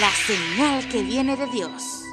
La señal que viene de Dios.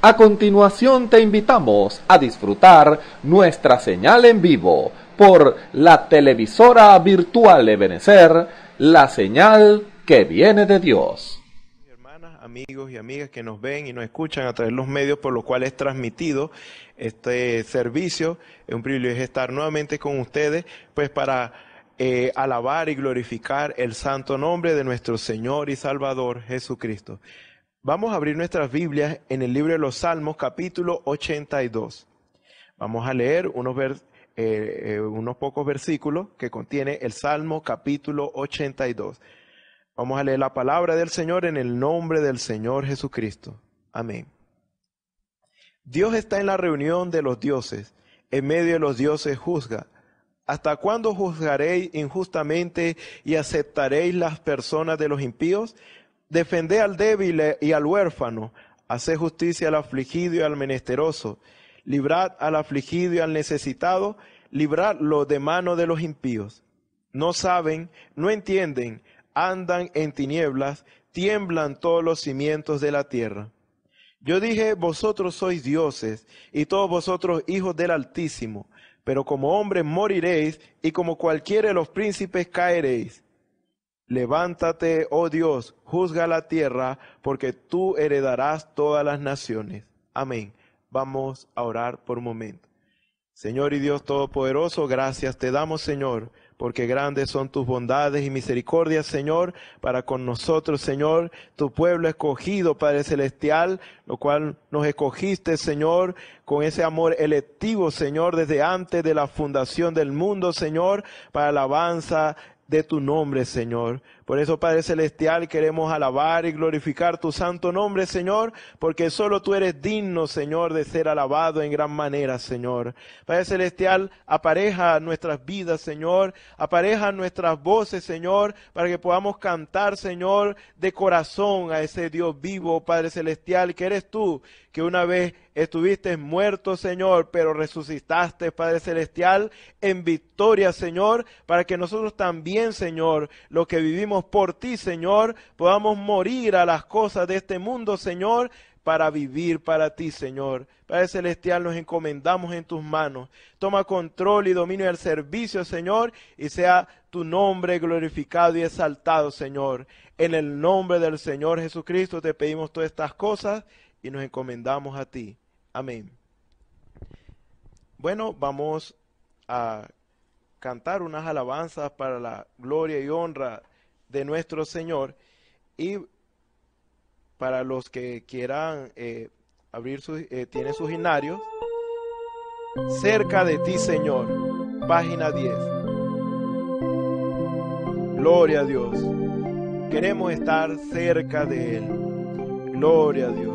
A continuación te invitamos a disfrutar nuestra señal en vivo por la televisora virtual de la señal que viene de Dios. Hermanas, amigos y amigas que nos ven y nos escuchan a través de los medios por los cuales es transmitido este servicio, es un privilegio estar nuevamente con ustedes, pues para eh, alabar y glorificar el santo nombre de nuestro Señor y Salvador Jesucristo. Vamos a abrir nuestras Biblias en el libro de los Salmos capítulo 82. Vamos a leer unos, eh, eh, unos pocos versículos que contiene el Salmo capítulo 82. Vamos a leer la palabra del Señor en el nombre del Señor Jesucristo. Amén. Dios está en la reunión de los dioses, en medio de los dioses juzga ¿Hasta cuándo juzgaréis injustamente y aceptaréis las personas de los impíos? Defended al débil y al huérfano, haced justicia al afligido y al menesteroso, librad al afligido y al necesitado, libradlo de mano de los impíos. No saben, no entienden, andan en tinieblas, tiemblan todos los cimientos de la tierra. Yo dije, vosotros sois dioses, y todos vosotros hijos del Altísimo pero como hombres moriréis y como cualquiera de los príncipes caeréis. Levántate, oh Dios, juzga la tierra, porque tú heredarás todas las naciones. Amén. Vamos a orar por un momento. Señor y Dios Todopoderoso, gracias te damos, Señor porque grandes son tus bondades y misericordias, Señor, para con nosotros, Señor, tu pueblo escogido, Padre Celestial, lo cual nos escogiste, Señor, con ese amor electivo, Señor, desde antes de la fundación del mundo, Señor, para alabanza de tu nombre, Señor. Por eso, Padre Celestial, queremos alabar y glorificar tu santo nombre, Señor, porque solo tú eres digno, Señor, de ser alabado en gran manera, Señor. Padre Celestial, apareja nuestras vidas, Señor, apareja nuestras voces, Señor, para que podamos cantar, Señor, de corazón a ese Dios vivo, Padre Celestial, que eres tú, que una vez estuviste muerto, Señor, pero resucitaste, Padre Celestial, en victoria, Señor, para que nosotros también, Señor, lo que vivimos, por ti, Señor, podamos morir a las cosas de este mundo, Señor, para vivir para ti, Señor. Padre Celestial, nos encomendamos en tus manos. Toma control y dominio del servicio, Señor, y sea tu nombre glorificado y exaltado, Señor. En el nombre del Señor Jesucristo te pedimos todas estas cosas y nos encomendamos a ti. Amén. Bueno, vamos a cantar unas alabanzas para la gloria y honra de nuestro Señor. Y para los que quieran eh, abrir eh, sus, tiene sus hinarios. cerca de ti, Señor, página 10. Gloria a Dios. Queremos estar cerca de Él. Gloria a Dios.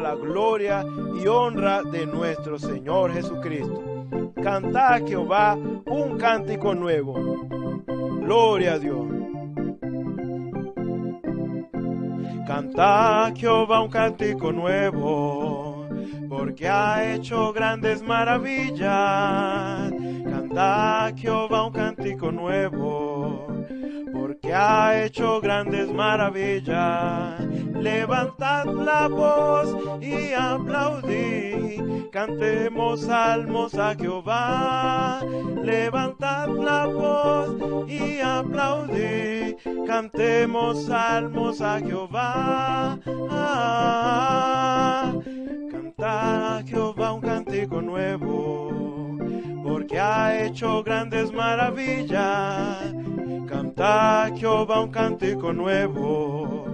la gloria y honra de nuestro Señor Jesucristo. canta a Jehová un cántico nuevo. Gloria a Dios. canta a Jehová un cántico nuevo, porque ha hecho grandes maravillas. Cantad a Jehová un cántico nuevo ha hecho grandes maravillas. Levantad la voz y aplaudid, cantemos salmos a Jehová. Levantad la voz y aplaudid, cantemos salmos a Jehová. Ah, cantad a Jehová un cántico nuevo que ha hecho grandes maravillas. Canta Jehová un cántico nuevo,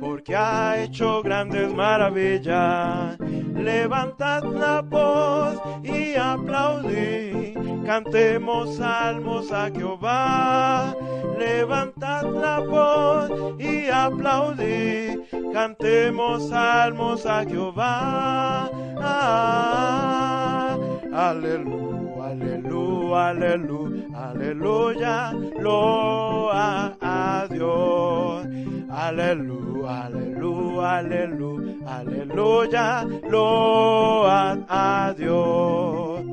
porque ha hecho grandes maravillas. Levantad la voz y aplaudid, cantemos salmos a Jehová. Levantad la voz y aplaudid, cantemos salmos a Jehová. Ah, aleluya aleluya, aleluya, loa a Dios. Aleluya, aleluya, aleluya, aleluya, loa a Dios.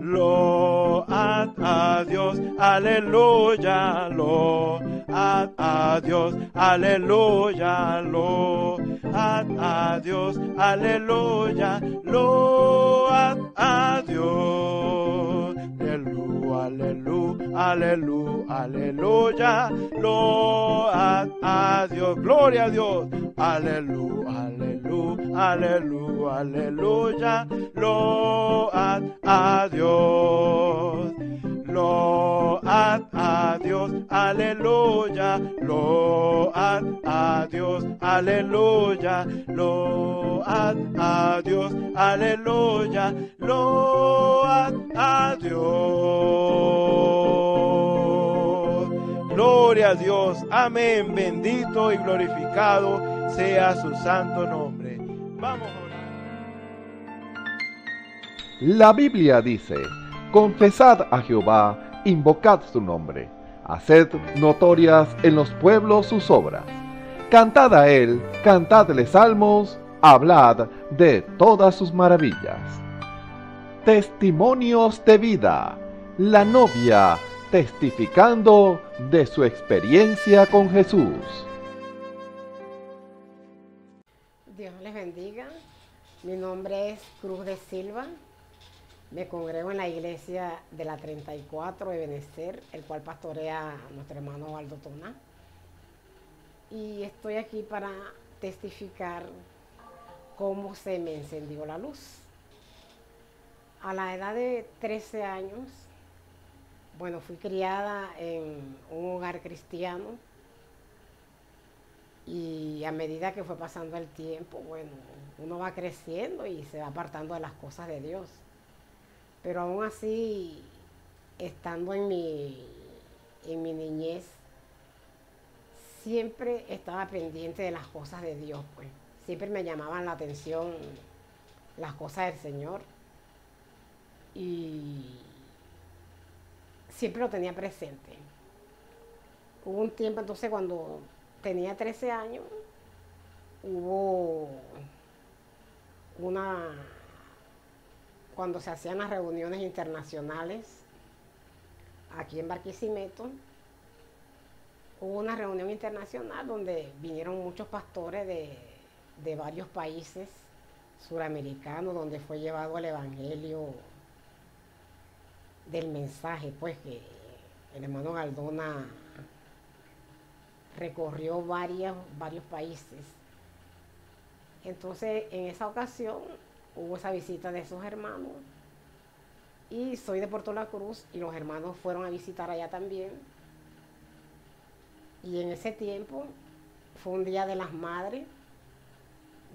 Loa a Dios, aleluya, loa a Dios, aleluya, loa a Dios, aleluya, loa a Dios aleluya, aleluya, aleluya, lo a, Dios, gloria a Dios, aleluya, aleluya, aleluya, aleluya, lo a Dios load a Dios, aleluya, load a Dios, aleluya, load a Dios, aleluya, load a Dios. Gloria a Dios, amén, bendito y glorificado sea su santo nombre. Vamos. La Biblia dice, Confesad a Jehová, invocad su nombre, haced notorias en los pueblos sus obras. Cantad a él, cantadle salmos, hablad de todas sus maravillas. Testimonios de vida. La novia testificando de su experiencia con Jesús. Dios les bendiga. Mi nombre es Cruz de Silva. Me congrego en la iglesia de la 34 de Benecer, el cual pastorea nuestro hermano Waldo Tona. Y estoy aquí para testificar cómo se me encendió la luz. A la edad de 13 años, bueno, fui criada en un hogar cristiano y a medida que fue pasando el tiempo, bueno, uno va creciendo y se va apartando de las cosas de Dios. Pero aún así, estando en mi, en mi niñez, siempre estaba pendiente de las cosas de Dios, pues. Siempre me llamaban la atención las cosas del Señor. Y siempre lo tenía presente. Hubo un tiempo entonces cuando tenía 13 años, hubo una cuando se hacían las reuniones internacionales aquí en Barquisimeto, hubo una reunión internacional donde vinieron muchos pastores de, varios países suramericanos, donde fue llevado el Evangelio del mensaje, pues que el hermano Galdona recorrió varios países. Entonces, en esa ocasión hubo esa visita de esos hermanos. Y soy de Puerto La Cruz y los hermanos fueron a visitar allá también. Y en ese tiempo fue un día de las madres.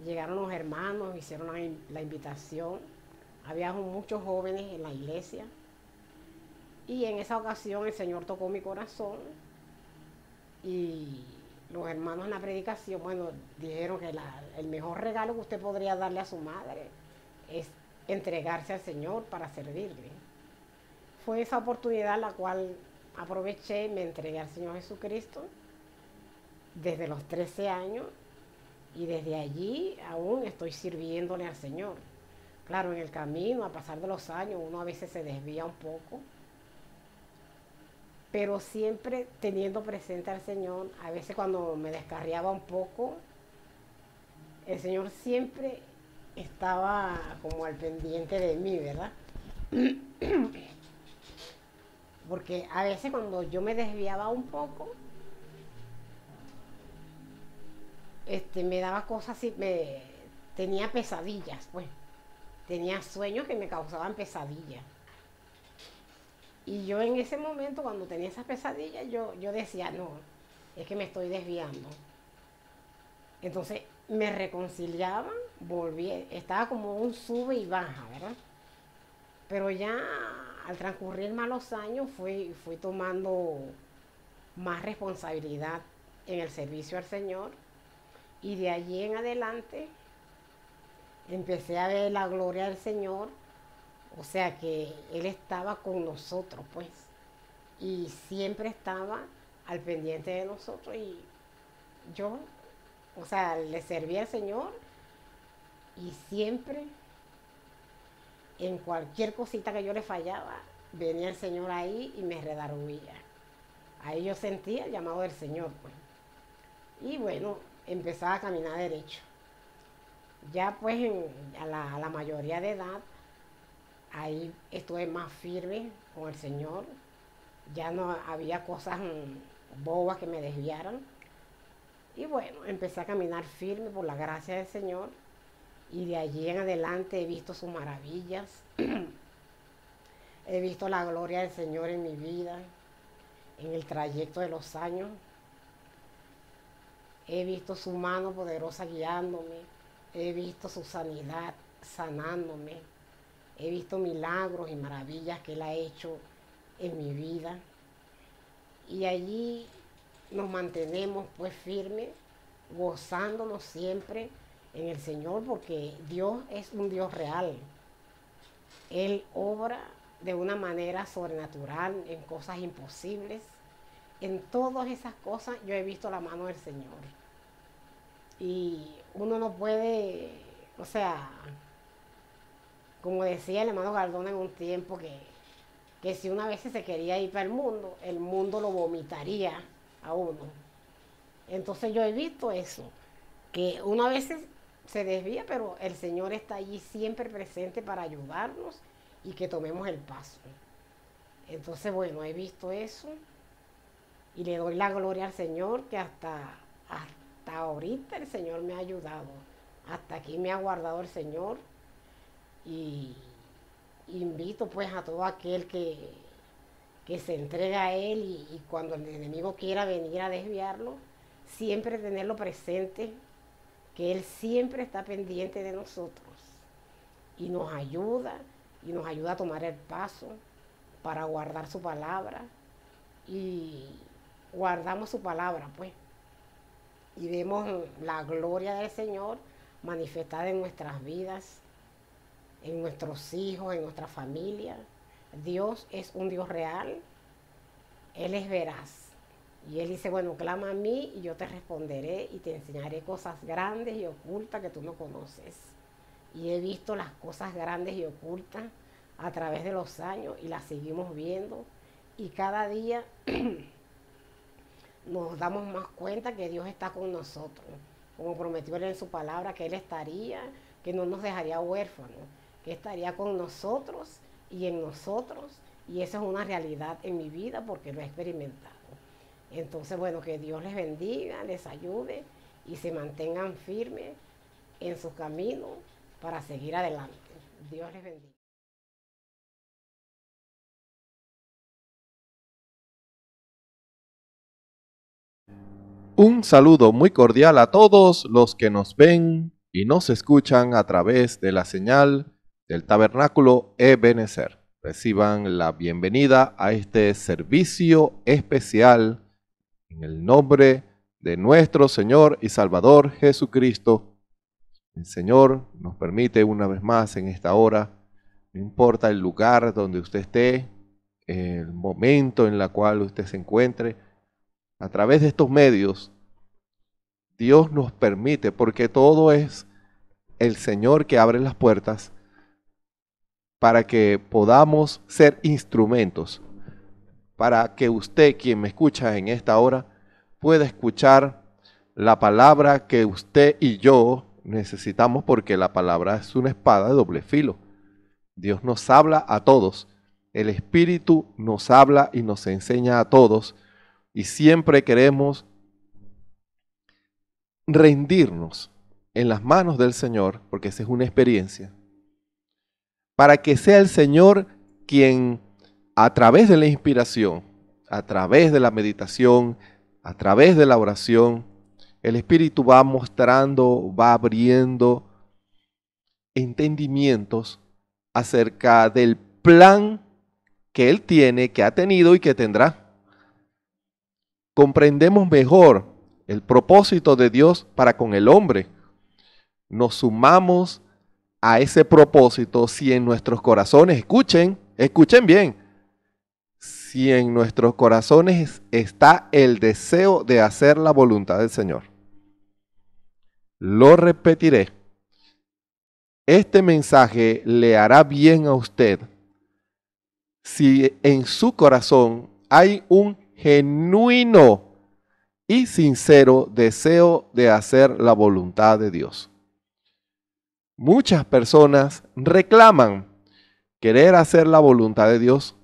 Llegaron los hermanos, hicieron la, invitación. Había muchos jóvenes en la iglesia. Y en esa ocasión el Señor tocó mi corazón y los hermanos en la predicación, bueno, dijeron que el mejor regalo que usted podría darle a su madre es entregarse al Señor para servirle. Fue esa oportunidad la cual aproveché y me entregué al Señor Jesucristo desde los 13 años y desde allí aún estoy sirviéndole al Señor. Claro, en el camino, a pasar de los años, uno a veces se desvía un poco, pero siempre teniendo presente al Señor, a veces cuando me descarriaba un poco, el Señor siempre estaba como al pendiente de mí, ¿verdad? Porque a veces cuando yo me desviaba un poco, este, me daba cosas y me tenía pesadillas, pues. Tenía sueños que me causaban pesadillas. Y yo en ese momento, cuando tenía esas pesadillas, yo, yo decía, no, es que me estoy desviando. Entonces, me reconciliaba, volví, estaba como un sube y baja, ¿verdad? Pero ya al transcurrir malos años fui, fui tomando más responsabilidad en el servicio al Señor y de allí en adelante empecé a ver la gloria del Señor, o sea que Él estaba con nosotros pues y siempre estaba al pendiente de nosotros y yo o sea, le servía al Señor y siempre, en cualquier cosita que yo le fallaba, venía el Señor ahí y me redarguía. Ahí yo sentía el llamado del Señor. Pues. Y bueno, empezaba a caminar derecho. Ya pues a, la, la mayoría de edad, ahí estuve más firme con el Señor. Ya no había cosas mm, bobas que me desviaran y bueno, empecé a caminar firme por la gracia del Señor. Y de allí en adelante he visto sus maravillas. he visto la gloria del Señor en mi vida, en el trayecto de los años. He visto su mano poderosa guiándome. He visto su sanidad sanándome. He visto milagros y maravillas que Él ha hecho en mi vida. Y allí nos mantenemos pues firmes, gozándonos siempre en el Señor, porque Dios es un Dios real. Él obra de una manera sobrenatural en cosas imposibles. En todas esas cosas yo he visto la mano del Señor. Y uno no puede, o sea, como decía el hermano Gardón en un tiempo que, que si una vez se quería ir para el mundo, el mundo lo vomitaría a uno. Entonces yo he visto eso, que uno a veces se desvía, pero el Señor está allí siempre presente para ayudarnos y que tomemos el paso. Entonces, bueno, he visto eso y le doy la gloria al Señor que hasta, hasta ahorita el Señor me ha ayudado. Hasta aquí me ha guardado el Señor y invito pues a todo aquel que que se entrega a Él y, cuando el enemigo quiera venir a desviarlo, siempre tenerlo presente, que Él siempre está pendiente de nosotros y nos ayuda y nos ayuda a tomar el paso para guardar su palabra y guardamos su palabra pues y vemos la gloria del Señor manifestada en nuestras vidas, en nuestros hijos, en nuestra familia Dios es un Dios real, Él es veraz. Y Él dice, bueno, clama a mí y yo te responderé y te enseñaré cosas grandes y ocultas que tú no conoces. Y he visto las cosas grandes y ocultas a través de los años y las seguimos viendo. Y cada día nos damos más cuenta que Dios está con nosotros, como prometió Él en su palabra, que Él estaría, que no nos dejaría huérfanos, que estaría con nosotros y en nosotros, y eso es una realidad en mi vida porque lo he experimentado. Entonces, bueno, que Dios les bendiga, les ayude y se mantengan firmes en su camino para seguir adelante. Dios les bendiga. Un saludo muy cordial a todos los que nos ven y nos escuchan a través de la señal del Tabernáculo Ebenezer. Reciban la bienvenida a este servicio especial en el nombre de nuestro Señor y Salvador Jesucristo. El Señor nos permite una vez más en esta hora, no importa el lugar donde usted esté, el momento en la cual usted se encuentre, a través de estos medios, Dios nos permite, porque todo es el Señor que abre las puertas, para que podamos ser instrumentos, para que usted, quien me escucha en esta hora, pueda escuchar la palabra que usted y yo necesitamos, porque la palabra es una espada de doble filo. Dios nos habla a todos, el Espíritu nos habla y nos enseña a todos, y siempre queremos rendirnos en las manos del Señor, porque esa es una experiencia para que sea el Señor quien a través de la inspiración, a través de la meditación, a través de la oración, el Espíritu va mostrando, va abriendo entendimientos acerca del plan que Él tiene, que ha tenido y que tendrá. Comprendemos mejor el propósito de Dios para con el hombre. Nos sumamos a ese propósito si en nuestros corazones, escuchen, escuchen bien, si en nuestros corazones está el deseo de hacer la voluntad del Señor. Lo repetiré. Este mensaje le hará bien a usted si en su corazón hay un genuino y sincero deseo de hacer la voluntad de Dios. Muchas personas reclaman querer hacer la voluntad de Dios,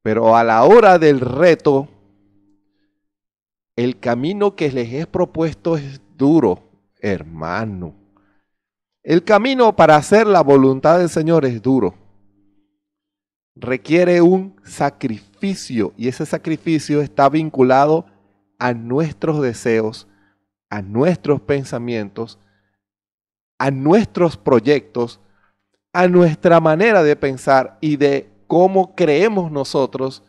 pero a la hora del reto, el camino que les es propuesto es duro, hermano. El camino para hacer la voluntad del Señor es duro. Requiere un sacrificio y ese sacrificio está vinculado a nuestros deseos, a nuestros pensamientos a nuestros proyectos, a nuestra manera de pensar y de cómo creemos nosotros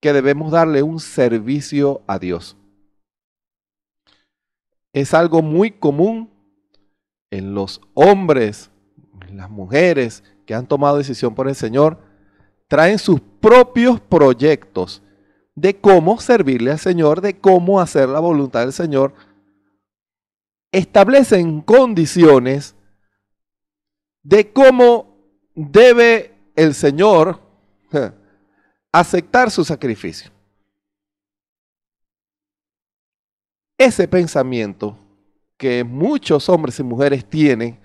que debemos darle un servicio a Dios. Es algo muy común en los hombres, en las mujeres que han tomado decisión por el Señor, traen sus propios proyectos de cómo servirle al Señor, de cómo hacer la voluntad del Señor establecen condiciones de cómo debe el Señor aceptar su sacrificio. Ese pensamiento que muchos hombres y mujeres tienen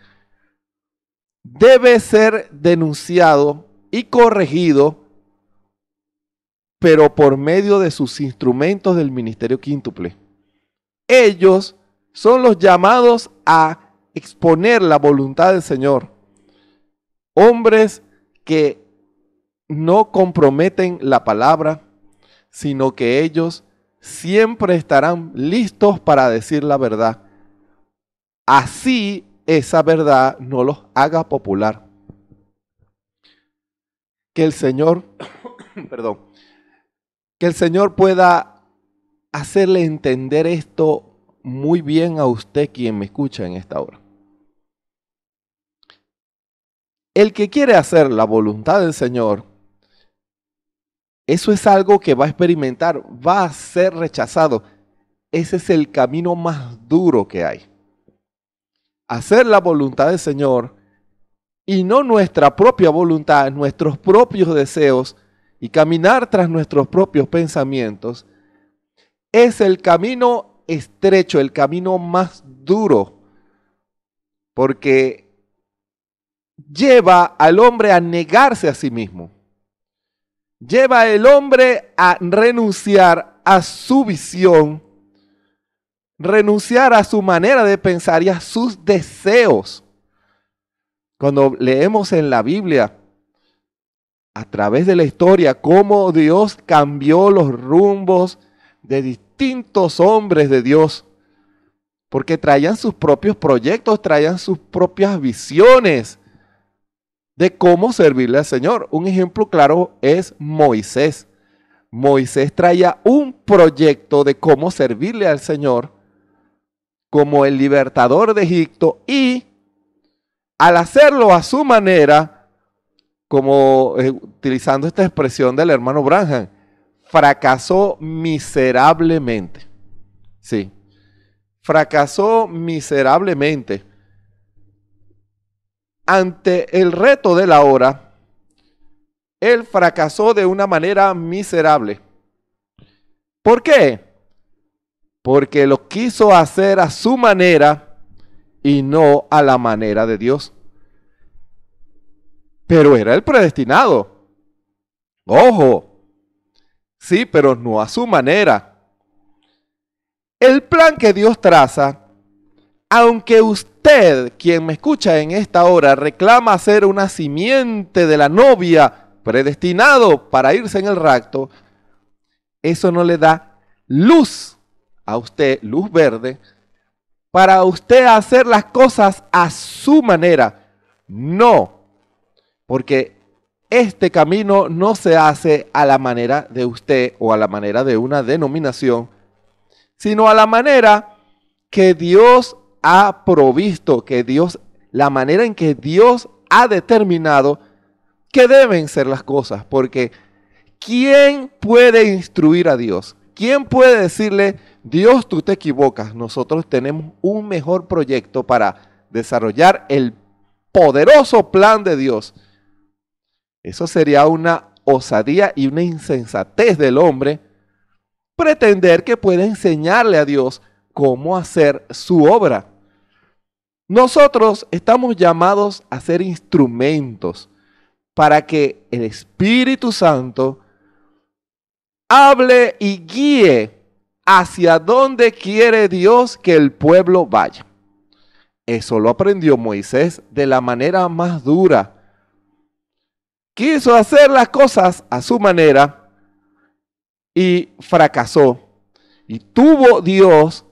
debe ser denunciado y corregido, pero por medio de sus instrumentos del ministerio quíntuple. Ellos son los llamados a exponer la voluntad del Señor. Hombres que no comprometen la palabra, sino que ellos siempre estarán listos para decir la verdad. Así esa verdad no los haga popular. Que el Señor, perdón, que el Señor pueda hacerle entender esto muy bien a usted quien me escucha en esta hora. El que quiere hacer la voluntad del Señor, eso es algo que va a experimentar, va a ser rechazado. Ese es el camino más duro que hay. Hacer la voluntad del Señor y no nuestra propia voluntad, nuestros propios deseos y caminar tras nuestros propios pensamientos, es el camino estrecho, el camino más duro, porque lleva al hombre a negarse a sí mismo, lleva al hombre a renunciar a su visión, renunciar a su manera de pensar y a sus deseos. Cuando leemos en la Biblia, a través de la historia, cómo Dios cambió los rumbos de distintos distintos hombres de Dios, porque traían sus propios proyectos, traían sus propias visiones de cómo servirle al Señor. Un ejemplo claro es Moisés. Moisés traía un proyecto de cómo servirle al Señor como el libertador de Egipto y al hacerlo a su manera, como eh, utilizando esta expresión del hermano Branham, fracasó miserablemente. Sí, fracasó miserablemente. Ante el reto de la hora, él fracasó de una manera miserable. ¿Por qué? Porque lo quiso hacer a su manera y no a la manera de Dios. Pero era el predestinado. Ojo, Sí, pero no a su manera. El plan que Dios traza, aunque usted, quien me escucha en esta hora, reclama ser una simiente de la novia predestinado para irse en el rapto, eso no le da luz a usted, luz verde, para usted hacer las cosas a su manera. No, porque este camino no se hace a la manera de usted o a la manera de una denominación, sino a la manera que Dios ha provisto, que Dios, la manera en que Dios ha determinado que deben ser las cosas, porque ¿quién puede instruir a Dios? ¿Quién puede decirle, Dios, tú te equivocas, nosotros tenemos un mejor proyecto para desarrollar el poderoso plan de Dios? Eso sería una osadía y una insensatez del hombre pretender que pueda enseñarle a Dios cómo hacer su obra. Nosotros estamos llamados a ser instrumentos para que el Espíritu Santo hable y guíe hacia donde quiere Dios que el pueblo vaya. Eso lo aprendió Moisés de la manera más dura quiso hacer las cosas a su manera y fracasó. Y tuvo Dios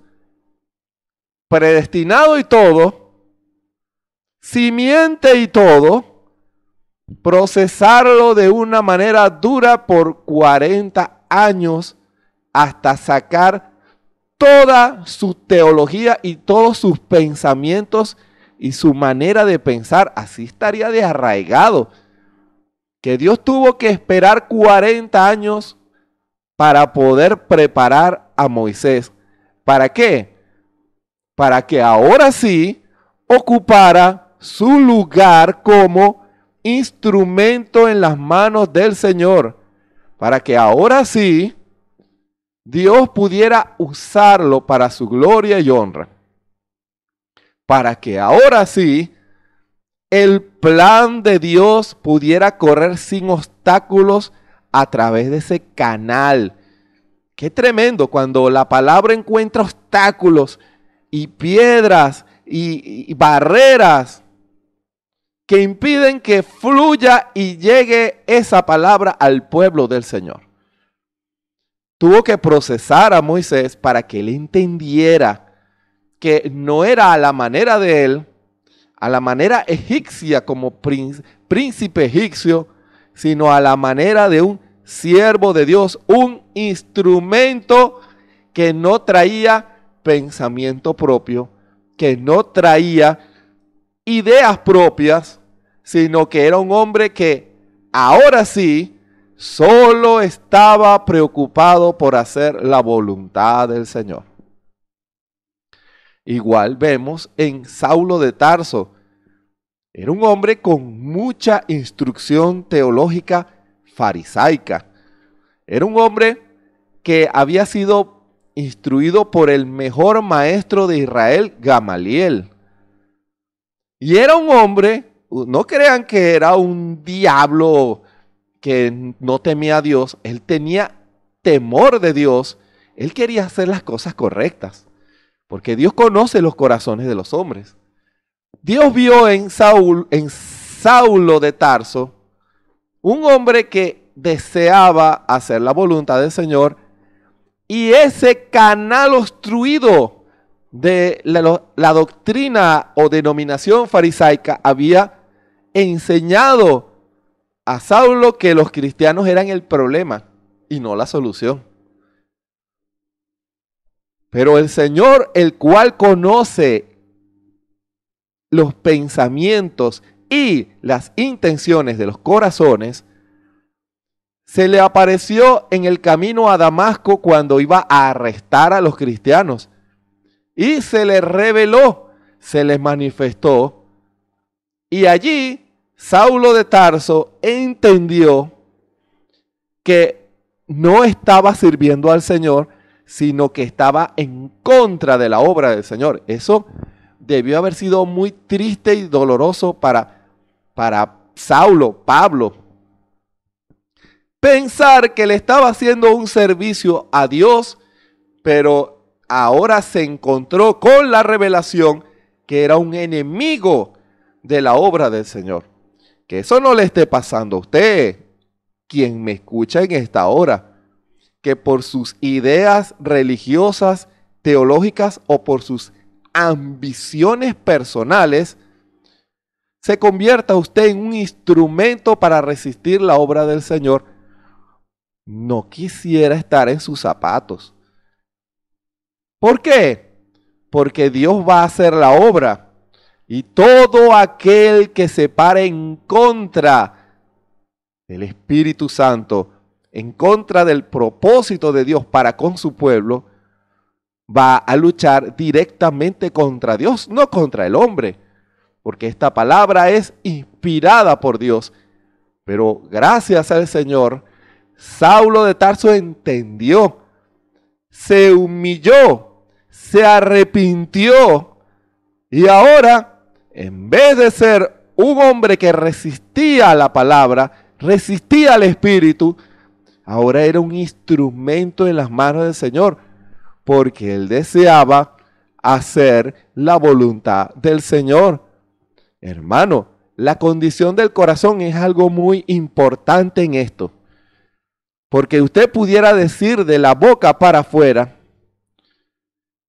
predestinado y todo, simiente y todo, procesarlo de una manera dura por 40 años hasta sacar toda su teología y todos sus pensamientos y su manera de pensar. Así estaría de arraigado que Dios tuvo que esperar 40 años para poder preparar a Moisés. ¿Para qué? Para que ahora sí ocupara su lugar como instrumento en las manos del Señor. Para que ahora sí Dios pudiera usarlo para su gloria y honra. Para que ahora sí el plan de Dios pudiera correr sin obstáculos a través de ese canal. Qué tremendo cuando la palabra encuentra obstáculos y piedras y, barreras que impiden que fluya y llegue esa palabra al pueblo del Señor. Tuvo que procesar a Moisés para que él entendiera que no era a la manera de él, a la manera egipcia como príncipe egipcio, sino a la manera de un siervo de Dios, un instrumento que no traía pensamiento propio, que no traía ideas propias, sino que era un hombre que ahora sí solo estaba preocupado por hacer la voluntad del Señor. Igual vemos en Saulo de Tarso. Era un hombre con mucha instrucción teológica farisaica. Era un hombre que había sido instruido por el mejor maestro de Israel, Gamaliel. Y era un hombre, no crean que era un diablo que no temía a Dios, él tenía temor de Dios, él quería hacer las cosas correctas. Porque Dios conoce los corazones de los hombres. Dios vio en, Saúl, en Saulo de Tarso un hombre que deseaba hacer la voluntad del Señor y ese canal obstruido de la doctrina o denominación farisaica había enseñado a Saulo que los cristianos eran el problema y no la solución. Pero el Señor, el cual conoce los pensamientos y las intenciones de los corazones, se le apareció en el camino a Damasco cuando iba a arrestar a los cristianos. Y se le reveló, se les manifestó. Y allí Saulo de Tarso entendió que no estaba sirviendo al Señor, sino que estaba en contra de la obra del Señor. Eso debió haber sido muy triste y doloroso para, para Saulo, Pablo. Pensar que le estaba haciendo un servicio a Dios, pero ahora se encontró con la revelación que era un enemigo de la obra del Señor. Que eso no le esté pasando a usted, quien me escucha en esta hora que por sus ideas religiosas, teológicas o por sus ambiciones personales, se convierta usted en un instrumento para resistir la obra del Señor. No quisiera estar en sus zapatos. ¿Por qué? Porque Dios va a hacer la obra. Y todo aquel que se pare en contra del Espíritu Santo, en contra del propósito de Dios para con su pueblo, va a luchar directamente contra Dios, no contra el hombre, porque esta palabra es inspirada por Dios. Pero gracias al Señor, Saulo de Tarso entendió, se humilló, se arrepintió y ahora, en vez de ser un hombre que resistía a la palabra, resistía al Espíritu, ahora era un instrumento en las manos del Señor, porque él deseaba hacer la voluntad del Señor. Hermano, la condición del corazón es algo muy importante en esto. Porque usted pudiera decir de la boca para afuera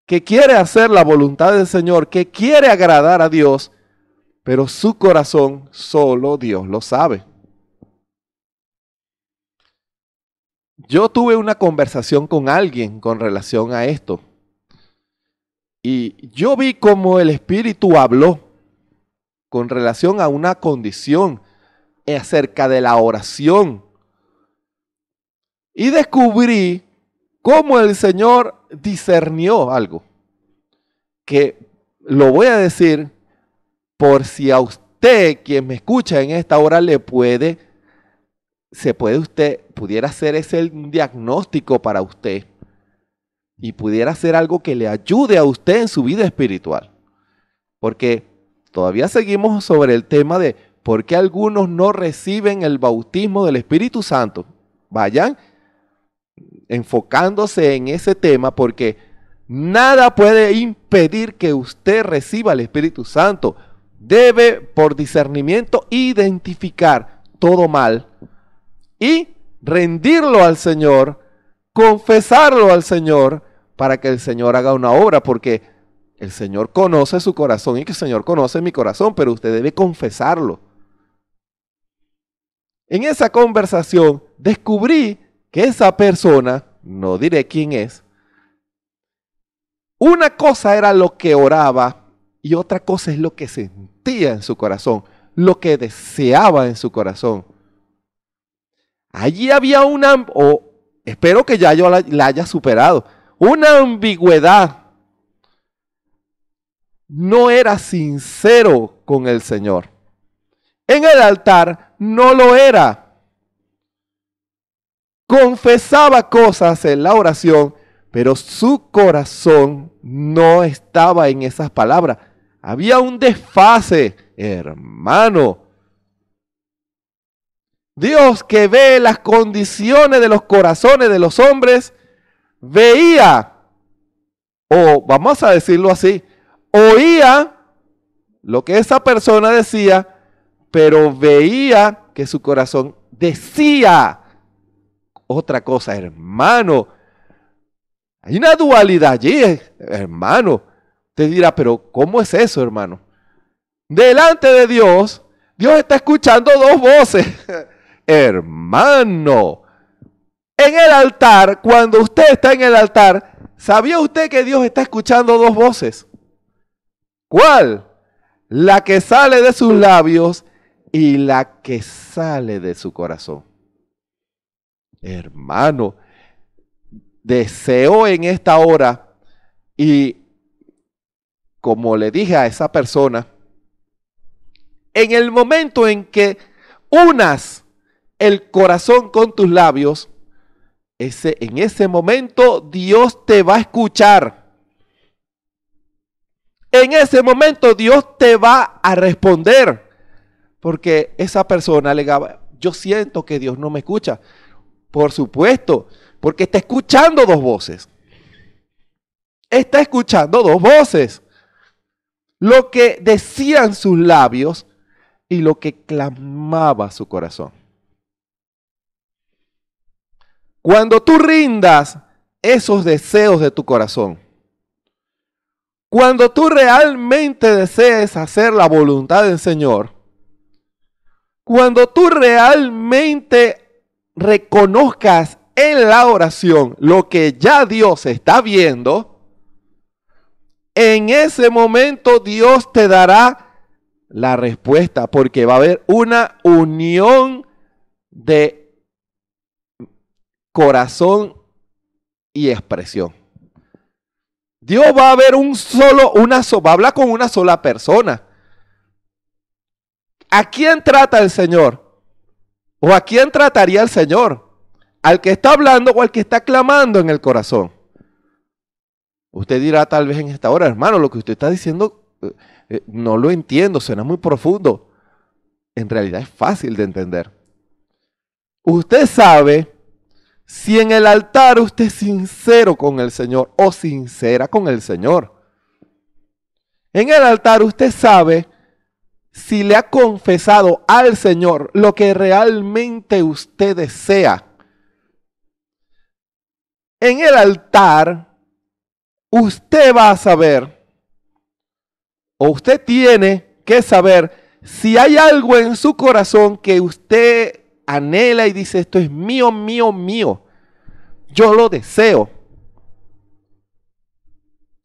que quiere hacer la voluntad del Señor, que quiere agradar a Dios, pero su corazón solo Dios lo sabe. yo tuve una conversación con alguien con relación a esto. Y yo vi cómo el Espíritu habló con relación a una condición acerca de la oración. Y descubrí cómo el Señor discernió algo. Que lo voy a decir por si a usted quien me escucha en esta hora le puede se puede usted, pudiera hacer ese diagnóstico para usted y pudiera hacer algo que le ayude a usted en su vida espiritual. Porque todavía seguimos sobre el tema de por qué algunos no reciben el bautismo del Espíritu Santo. Vayan enfocándose en ese tema porque nada puede impedir que usted reciba el Espíritu Santo. Debe por discernimiento identificar todo mal y rendirlo al Señor, confesarlo al Señor para que el Señor haga una obra, porque el Señor conoce su corazón y que el Señor conoce mi corazón, pero usted debe confesarlo. En esa conversación descubrí que esa persona, no diré quién es, una cosa era lo que oraba y otra cosa es lo que sentía en su corazón, lo que deseaba en su corazón. Allí había una, o espero que ya yo la, la haya superado, una ambigüedad. No era sincero con el Señor. En el altar no lo era confesaba cosas en la oración, pero su corazón no estaba en esas palabras. Había un desfase, hermano. Dios que ve las condiciones de los corazones de los hombres, veía, o vamos a decirlo así, oía lo que esa persona decía, pero veía que su corazón decía otra cosa, hermano. Hay una dualidad allí, eh, hermano. Te dirá, pero ¿cómo es eso, hermano? Delante de Dios, Dios está escuchando dos voces. hermano. En el altar, cuando usted está en el altar, ¿sabía usted que Dios está escuchando dos voces? ¿Cuál? La que sale de sus labios y la que sale de su corazón. Hermano, deseo en esta hora y como le dije a esa persona, en el momento en que unas el corazón con tus labios, ese, en ese momento Dios te va a escuchar. En ese momento Dios te va a responder. Porque esa persona alegaba, yo siento que Dios no me escucha. Por supuesto, porque está escuchando dos voces. Está escuchando dos voces. Lo que decían sus labios y lo que clamaba su corazón. Cuando tú rindas esos deseos de tu corazón, cuando tú realmente desees hacer la voluntad del Señor, cuando tú realmente reconozcas en la oración lo que ya Dios está viendo, en ese momento Dios te dará la respuesta porque va a haber una unión de corazón y expresión. Dios va a ver un solo, una va a hablar con una sola persona. ¿A quién trata el Señor? ¿O a quién trataría el Señor? ¿Al que está hablando o al que está clamando en el corazón? Usted dirá tal vez en esta hora, hermano, lo que usted está diciendo eh, eh, no lo entiendo, suena muy profundo. En realidad es fácil de entender. Usted sabe si en el altar usted es sincero con el Señor o sincera con el Señor. En el altar usted sabe si le ha confesado al Señor lo que realmente usted desea. En el altar usted va a saber o usted tiene que saber si hay algo en su corazón que usted anhela y dice, esto es mío, mío, mío yo lo deseo.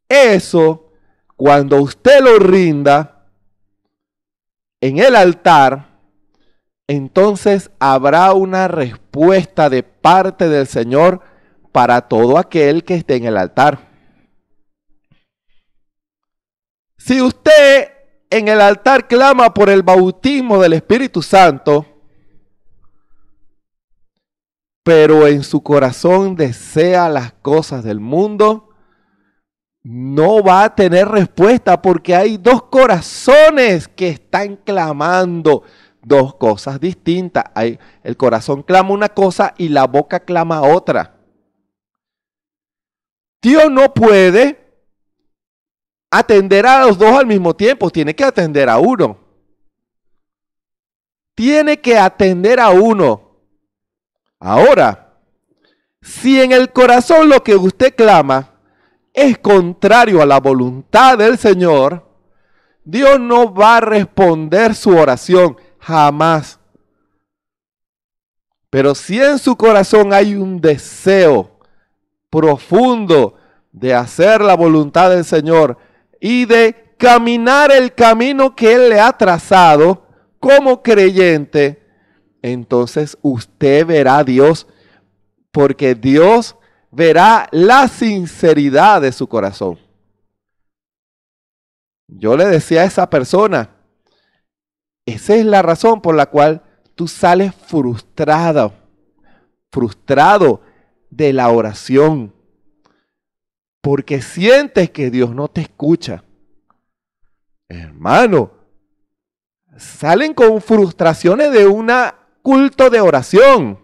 Eso, cuando usted lo rinda en el altar, entonces habrá una respuesta de parte del Señor para todo aquel que esté en el altar. Si usted en el altar clama por el bautismo del Espíritu Santo, pero en su corazón desea las cosas del mundo, no va a tener respuesta porque hay dos corazones que están clamando dos cosas distintas. Hay, el corazón clama una cosa y la boca clama otra. Dios no puede atender a los dos al mismo tiempo, tiene que atender a uno. Tiene que atender a uno. Ahora, si en el corazón lo que usted clama es contrario a la voluntad del Señor, Dios no va a responder su oración jamás. Pero si en su corazón hay un deseo profundo de hacer la voluntad del Señor y de caminar el camino que Él le ha trazado como creyente, entonces usted verá a Dios, porque Dios verá la sinceridad de su corazón. Yo le decía a esa persona, esa es la razón por la cual tú sales frustrado, frustrado de la oración, porque sientes que Dios no te escucha. Hermano, salen con frustraciones de una culto de oración.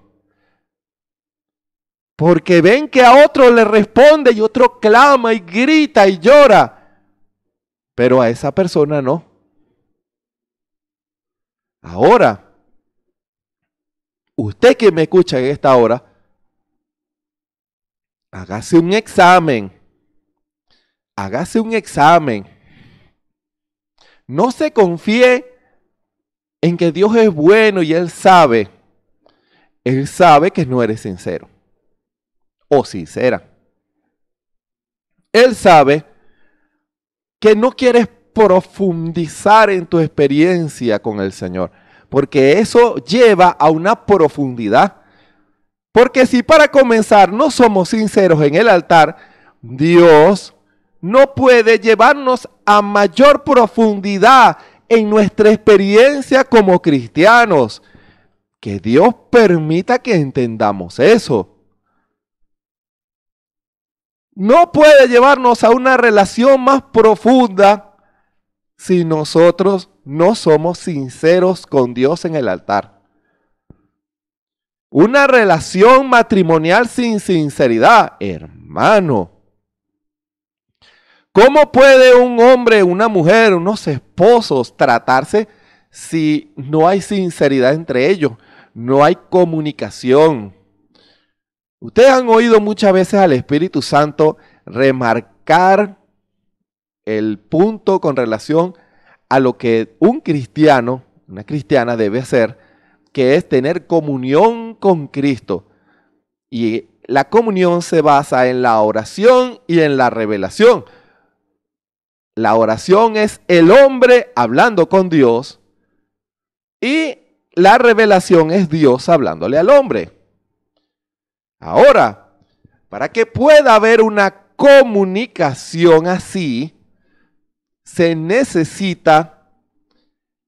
Porque ven que a otro le responde y otro clama y grita y llora. Pero a esa persona no. Ahora, usted que me escucha en esta hora, hágase un examen. Hágase un examen. No se confíe en que Dios es bueno y Él sabe, Él sabe que no eres sincero o sincera. Él sabe que no quieres profundizar en tu experiencia con el Señor, porque eso lleva a una profundidad. Porque si para comenzar no somos sinceros en el altar, Dios no puede llevarnos a mayor profundidad en nuestra experiencia como cristianos. Que Dios permita que entendamos eso. No puede llevarnos a una relación más profunda si nosotros no somos sinceros con Dios en el altar. Una relación matrimonial sin sinceridad, hermano, ¿Cómo puede un hombre, una mujer, unos esposos tratarse si no hay sinceridad entre ellos? No hay comunicación. Ustedes han oído muchas veces al Espíritu Santo remarcar el punto con relación a lo que un cristiano, una cristiana debe hacer, que es tener comunión con Cristo. Y la comunión se basa en la oración y en la revelación. La oración es el hombre hablando con Dios y la revelación es Dios hablándole al hombre. Ahora, para que pueda haber una comunicación así, se necesita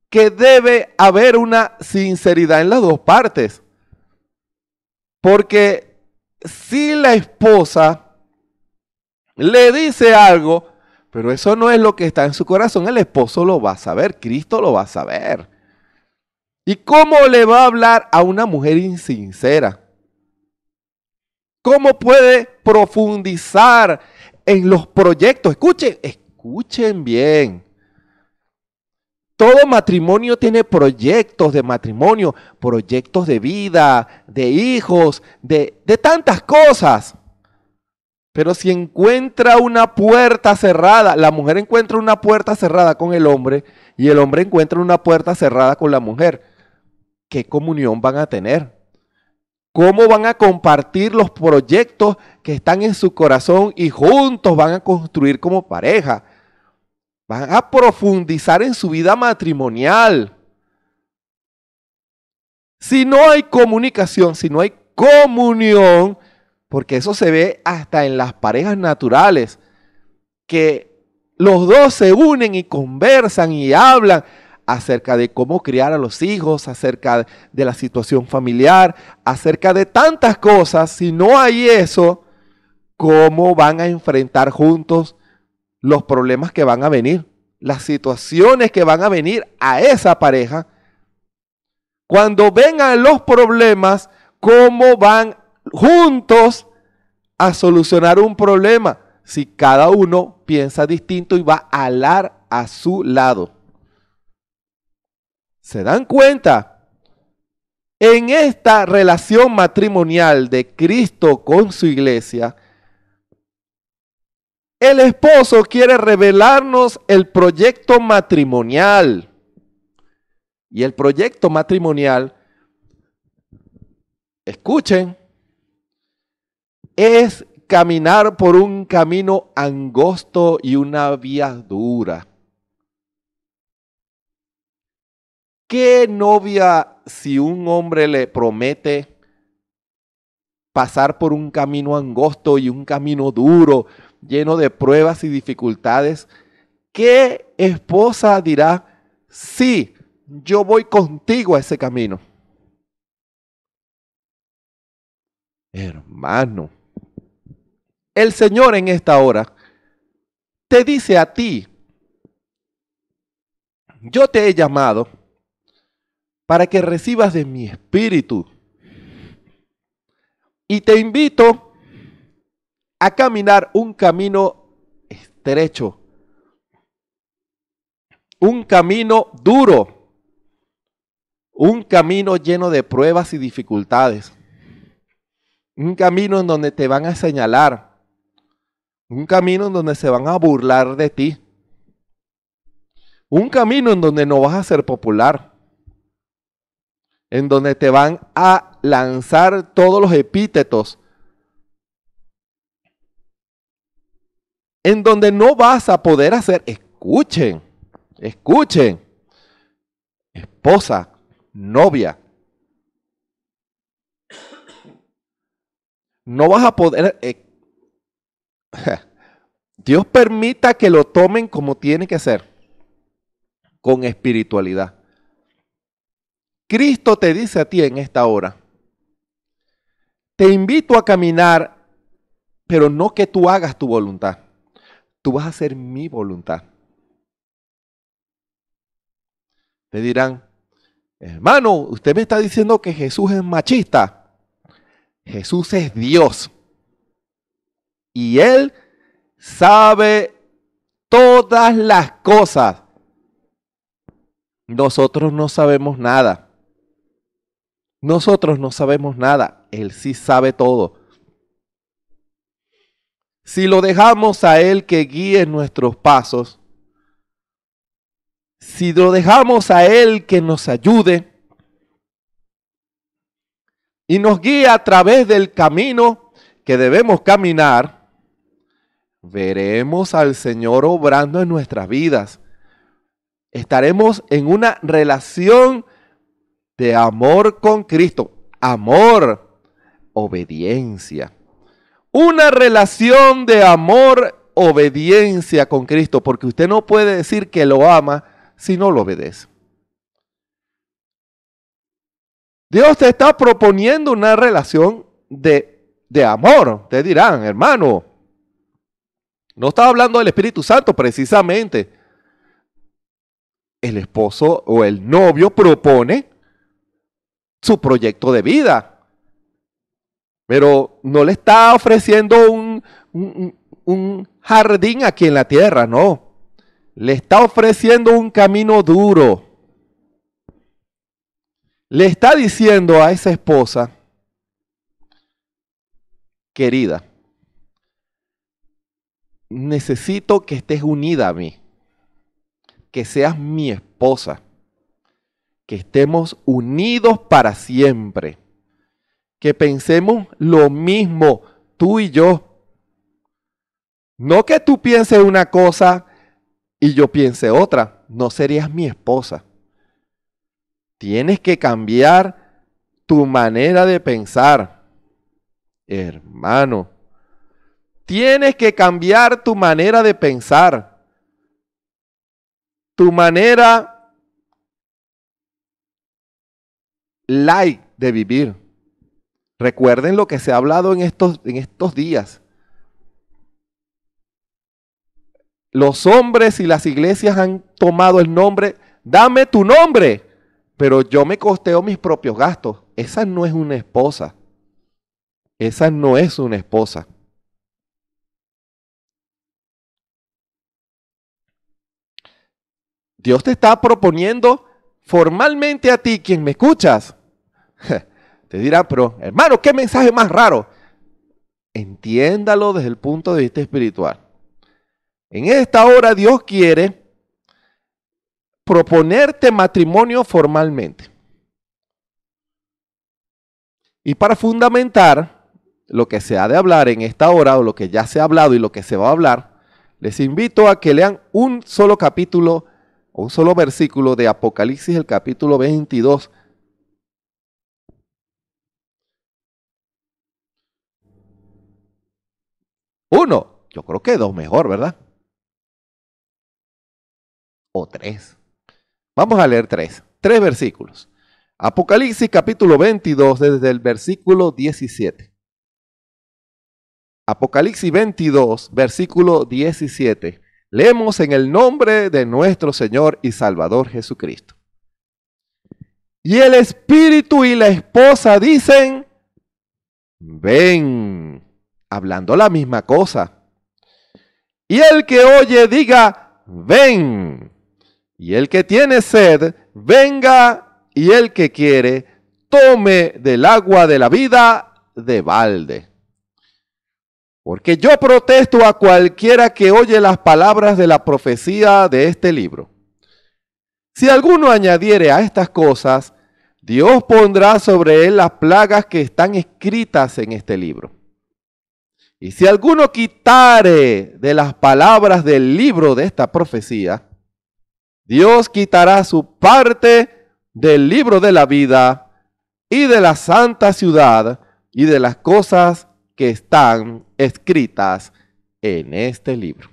que debe haber una sinceridad en las dos partes. Porque si la esposa le dice algo pero eso no es lo que está en su corazón. El esposo lo va a saber, Cristo lo va a saber. ¿Y cómo le va a hablar a una mujer insincera? ¿Cómo puede profundizar en los proyectos? Escuchen, escuchen bien. Todo matrimonio tiene proyectos de matrimonio, proyectos de vida, de hijos, de, tantas cosas. Pero si encuentra una puerta cerrada, la mujer encuentra una puerta cerrada con el hombre y el hombre encuentra una puerta cerrada con la mujer, ¿qué comunión van a tener? ¿Cómo van a compartir los proyectos que están en su corazón y juntos van a construir como pareja? Van a profundizar en su vida matrimonial. Si no hay comunicación, si no hay comunión, porque eso se ve hasta en las parejas naturales, que los dos se unen y conversan y hablan acerca de cómo criar a los hijos, acerca de la situación familiar, acerca de tantas cosas. Si no hay eso, ¿cómo van a enfrentar juntos los problemas que van a venir? Las situaciones que van a venir a esa pareja. Cuando vengan los problemas, ¿cómo van juntos a solucionar un problema si cada uno piensa distinto y va a alar a su lado. ¿Se dan cuenta? En esta relación matrimonial de Cristo con su iglesia, el esposo quiere revelarnos el proyecto matrimonial. Y el proyecto matrimonial, escuchen, es caminar por un camino angosto y una vía dura. ¿Qué novia si un hombre le promete pasar por un camino angosto y un camino duro, lleno de pruebas y dificultades? ¿Qué esposa dirá, sí, yo voy contigo a ese camino? Hermano el Señor en esta hora te dice a ti, yo te he llamado para que recibas de mi espíritu y te invito a caminar un camino estrecho, un camino duro, un camino lleno de pruebas y dificultades, un camino en donde te van a señalar, un camino en donde se van a burlar de ti. Un camino en donde no vas a ser popular. En donde te van a lanzar todos los epítetos. En donde no vas a poder hacer, escuchen, escuchen, esposa, novia, no vas a poder eh, Dios permita que lo tomen como tiene que ser, con espiritualidad. Cristo te dice a ti en esta hora, te invito a caminar, pero no que tú hagas tu voluntad, tú vas a hacer mi voluntad. Te dirán, hermano, usted me está diciendo que Jesús es machista. Jesús es Dios y Él sabe todas las cosas. Nosotros no sabemos nada. Nosotros no sabemos nada. Él sí sabe todo. Si lo dejamos a Él que guíe nuestros pasos, si lo dejamos a Él que nos ayude y nos guíe a través del camino que debemos caminar, veremos al Señor obrando en nuestras vidas. Estaremos en una relación de amor con Cristo. Amor, obediencia. Una relación de amor, obediencia con Cristo, porque usted no puede decir que lo ama si no lo obedece. Dios te está proponiendo una relación de, de amor. Te dirán, hermano, no estaba hablando del Espíritu Santo precisamente. El esposo o el novio propone su proyecto de vida, pero no le está ofreciendo un, un jardín aquí en la tierra, no. Le está ofreciendo un camino duro. Le está diciendo a esa esposa, querida, necesito que estés unida a mí, que seas mi esposa, que estemos unidos para siempre, que pensemos lo mismo tú y yo. No que tú pienses una cosa y yo piense otra, no serías mi esposa. Tienes que cambiar tu manera de pensar, hermano Tienes que cambiar tu manera de pensar, tu manera light de vivir. Recuerden lo que se ha hablado en estos, en estos días. Los hombres y las iglesias han tomado el nombre, dame tu nombre, pero yo me costeo mis propios gastos. Esa no es una esposa. Esa no es una esposa. Dios te está proponiendo formalmente a ti, quien me escuchas. Te dirá, pero hermano, qué mensaje más raro. Entiéndalo desde el punto de vista espiritual. En esta hora Dios quiere proponerte matrimonio formalmente. Y para fundamentar lo que se ha de hablar en esta hora o lo que ya se ha hablado y lo que se va a hablar, les invito a que lean un solo capítulo un solo versículo de Apocalipsis, el capítulo 22. Uno, yo creo que dos mejor, ¿verdad? O tres. Vamos a leer tres, tres versículos. Apocalipsis capítulo 22 desde el versículo 17. Apocalipsis 22, versículo 17. Leemos en el nombre de nuestro Señor y Salvador Jesucristo. Y el espíritu y la esposa dicen, ven, hablando la misma cosa. Y el que oye diga, ven. Y el que tiene sed, venga. Y el que quiere, tome del agua de la vida de balde. Porque yo protesto a cualquiera que oye las palabras de la profecía de este libro. Si alguno añadiere a estas cosas, Dios pondrá sobre él las plagas que están escritas en este libro. Y si alguno quitare de las palabras del libro de esta profecía, Dios quitará su parte del libro de la vida y de la santa ciudad y de las cosas que están escritas en este libro.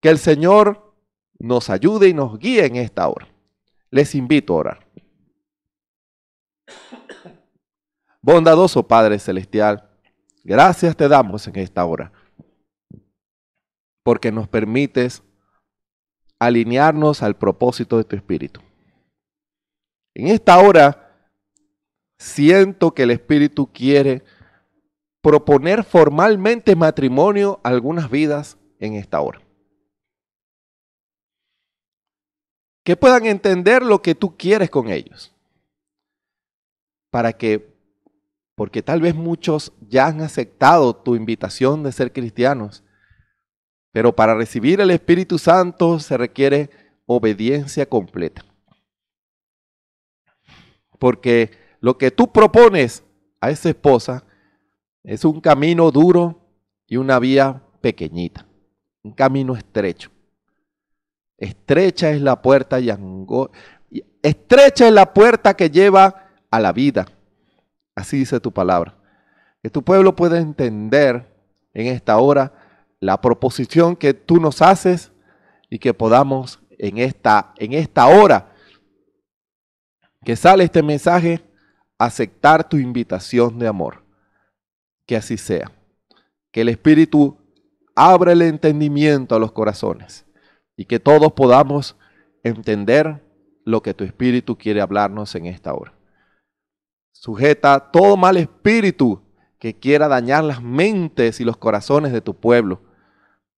Que el Señor nos ayude y nos guíe en esta hora. Les invito a orar. Bondadoso Padre Celestial, gracias te damos en esta hora, porque nos permites alinearnos al propósito de tu Espíritu. En esta hora siento que el Espíritu quiere proponer formalmente matrimonio a algunas vidas en esta hora. Que puedan entender lo que tú quieres con ellos. Para que, porque tal vez muchos ya han aceptado tu invitación de ser cristianos, pero para recibir el Espíritu Santo se requiere obediencia completa. Porque lo que tú propones a esa esposa es un camino duro y una vía pequeñita, un camino estrecho. Estrecha es la puerta y estrecha es la puerta que lleva a la vida. Así dice tu palabra. Que tu pueblo pueda entender en esta hora la proposición que tú nos haces y que podamos en esta, en esta hora que sale este mensaje aceptar tu invitación de amor que así sea. Que el Espíritu abra el entendimiento a los corazones y que todos podamos entender lo que tu Espíritu quiere hablarnos en esta hora. Sujeta todo mal espíritu que quiera dañar las mentes y los corazones de tu pueblo.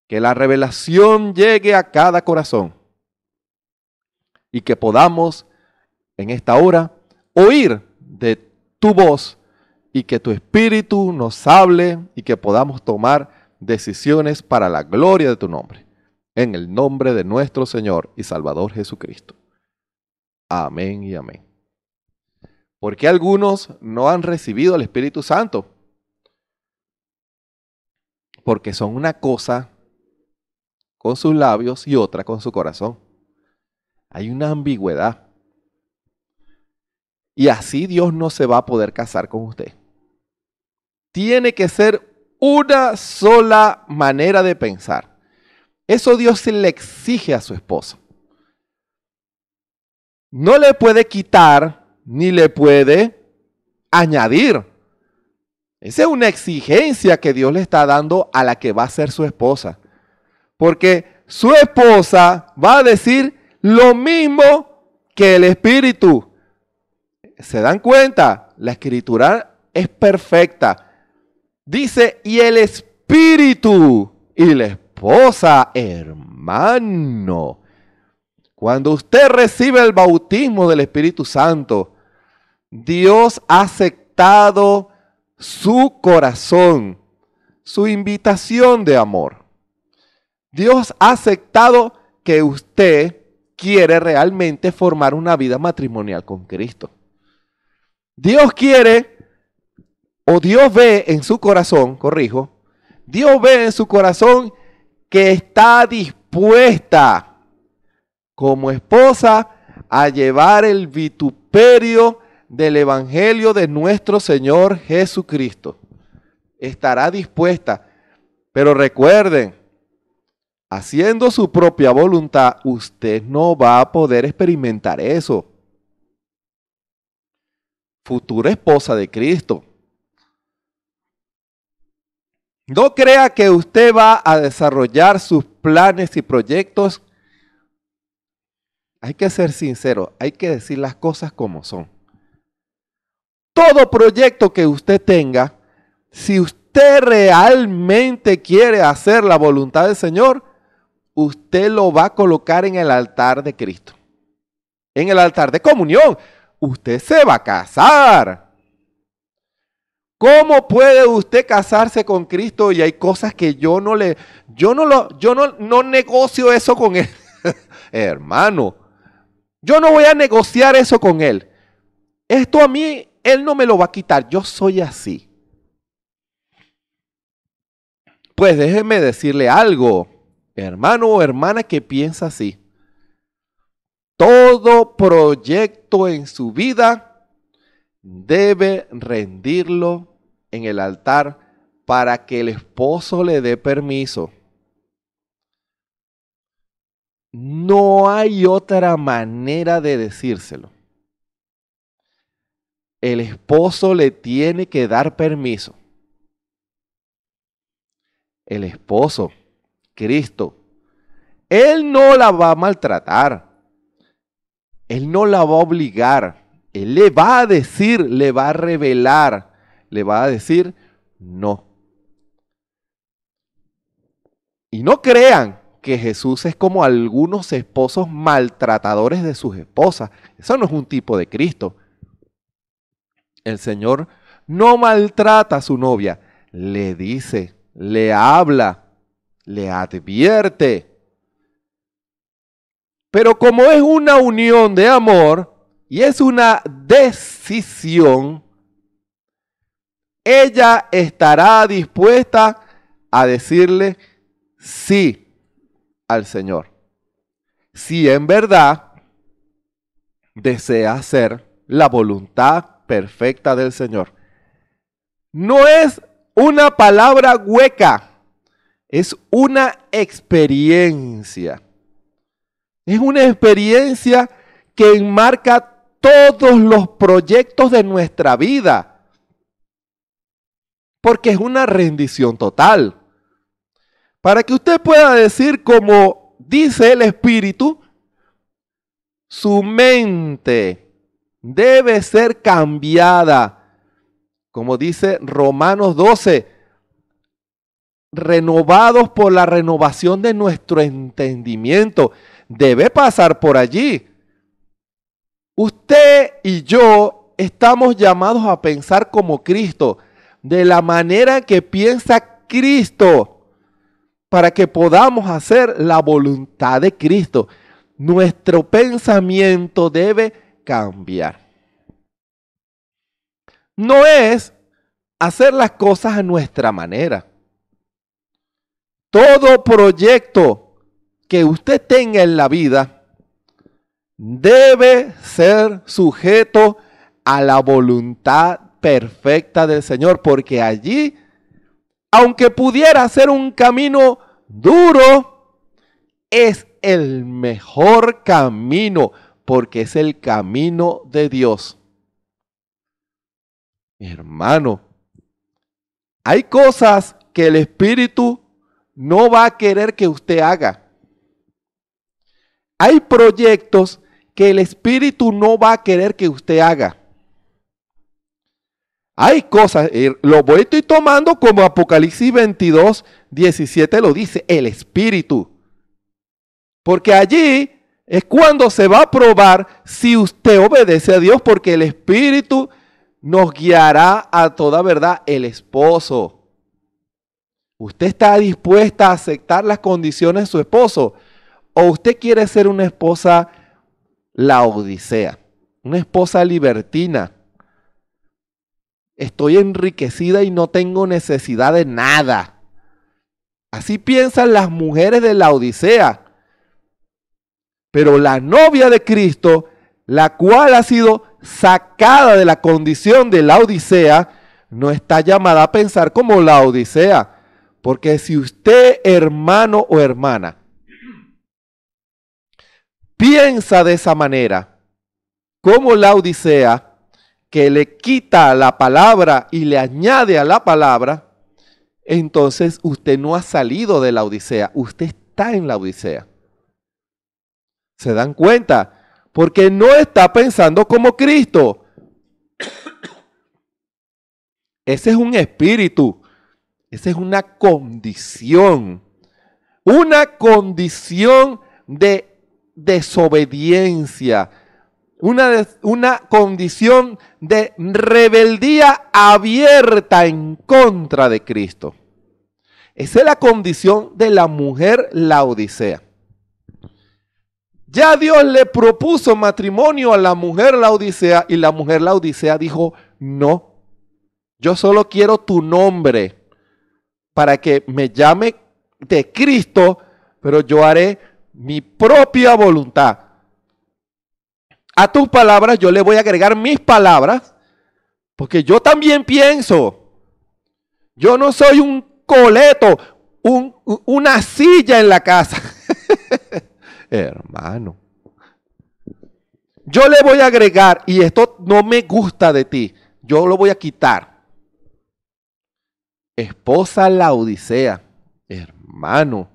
Que la revelación llegue a cada corazón. Y que podamos en esta hora oír de tu voz y que tu espíritu nos hable y que podamos tomar decisiones para la gloria de tu nombre. En el nombre de nuestro Señor y Salvador Jesucristo. Amén y amén. ¿Por qué algunos no han recibido al Espíritu Santo? Porque son una cosa con sus labios y otra con su corazón. Hay una ambigüedad. Y así Dios no se va a poder casar con usted tiene que ser una sola manera de pensar. Eso Dios le exige a su esposo. No le puede quitar ni le puede añadir. Esa es una exigencia que Dios le está dando a la que va a ser su esposa. Porque su esposa va a decir lo mismo que el Espíritu. ¿Se dan cuenta? La escritura es perfecta Dice, y el espíritu y la esposa, hermano. Cuando usted recibe el bautismo del Espíritu Santo, Dios ha aceptado su corazón, su invitación de amor. Dios ha aceptado que usted quiere realmente formar una vida matrimonial con Cristo. Dios quiere o Dios ve en su corazón, corrijo, Dios ve en su corazón que está dispuesta como esposa a llevar el vituperio del Evangelio de nuestro Señor Jesucristo. Estará dispuesta. Pero recuerden, haciendo su propia voluntad, usted no va a poder experimentar eso. Futura esposa de Cristo no crea que usted va a desarrollar sus planes y proyectos. Hay que ser sincero, hay que decir las cosas como son. Todo proyecto que usted tenga, si usted realmente quiere hacer la voluntad del Señor, usted lo va a colocar en el altar de Cristo. En el altar de comunión. Usted se va a casar. ¿Cómo puede usted casarse con Cristo? Y hay cosas que yo no le, yo no lo, yo no, negocio eso con él. Hermano, yo no voy a negociar eso con él. Esto a mí, él no me lo va a quitar. Yo soy así. Pues déjeme decirle algo, hermano o hermana que piensa así. Todo proyecto en su vida debe rendirlo en el altar para que el esposo le dé permiso. No hay otra manera de decírselo. El esposo le tiene que dar permiso. El esposo, Cristo, Él no la va a maltratar. Él no la va a obligar. Él le va a decir, le va a revelar le va a decir no. Y no crean que Jesús es como algunos esposos maltratadores de sus esposas. Eso no es un tipo de Cristo. El Señor no maltrata a su novia, le dice, le habla, le advierte. Pero como es una unión de amor y es una decisión, ella estará dispuesta a decirle sí al Señor. Si en verdad desea hacer la voluntad perfecta del Señor. No es una palabra hueca, es una experiencia. Es una experiencia que enmarca todos los proyectos de nuestra vida porque es una rendición total. Para que usted pueda decir como dice el Espíritu, su mente debe ser cambiada, como dice Romanos 12, renovados por la renovación de nuestro entendimiento. Debe pasar por allí. Usted y yo estamos llamados a pensar como Cristo de la manera que piensa Cristo para que podamos hacer la voluntad de Cristo. Nuestro pensamiento debe cambiar. No es hacer las cosas a nuestra manera. Todo proyecto que usted tenga en la vida debe ser sujeto a la voluntad perfecta del Señor, porque allí, aunque pudiera ser un camino duro, es el mejor camino, porque es el camino de Dios. Hermano, hay cosas que el Espíritu no va a querer que usted haga. Hay proyectos que el Espíritu no va a querer que usted haga. Hay cosas, eh, lo voy estoy tomando como Apocalipsis 22, 17 lo dice, el espíritu. Porque allí es cuando se va a probar si usted obedece a Dios, porque el espíritu nos guiará a toda verdad, el esposo. ¿Usted está dispuesta a aceptar las condiciones de su esposo? ¿O usted quiere ser una esposa la odisea? Una esposa libertina Estoy enriquecida y no tengo necesidad de nada. Así piensan las mujeres de la Odisea. Pero la novia de Cristo, la cual ha sido sacada de la condición de la Odisea, no está llamada a pensar como la Odisea. Porque si usted, hermano o hermana, piensa de esa manera, como la Odisea, que le quita la palabra y le añade a la palabra, entonces usted no ha salido de la Odisea, usted está en la Odisea. ¿Se dan cuenta? Porque no está pensando como Cristo. Ese es un espíritu, esa es una condición, una condición de desobediencia, una, una condición de rebeldía abierta en contra de Cristo. Esa es la condición de la mujer laodicea. Ya Dios le propuso matrimonio a la mujer laodicea y la mujer laodicea dijo, no, yo solo quiero tu nombre para que me llame de Cristo, pero yo haré mi propia voluntad tus palabras yo le voy a agregar mis palabras, porque yo también pienso. Yo no soy un coleto, un, una silla en la casa. Hermano. Yo le voy a agregar, y esto no me gusta de ti, yo lo voy a quitar. Esposa la Odisea, hermano.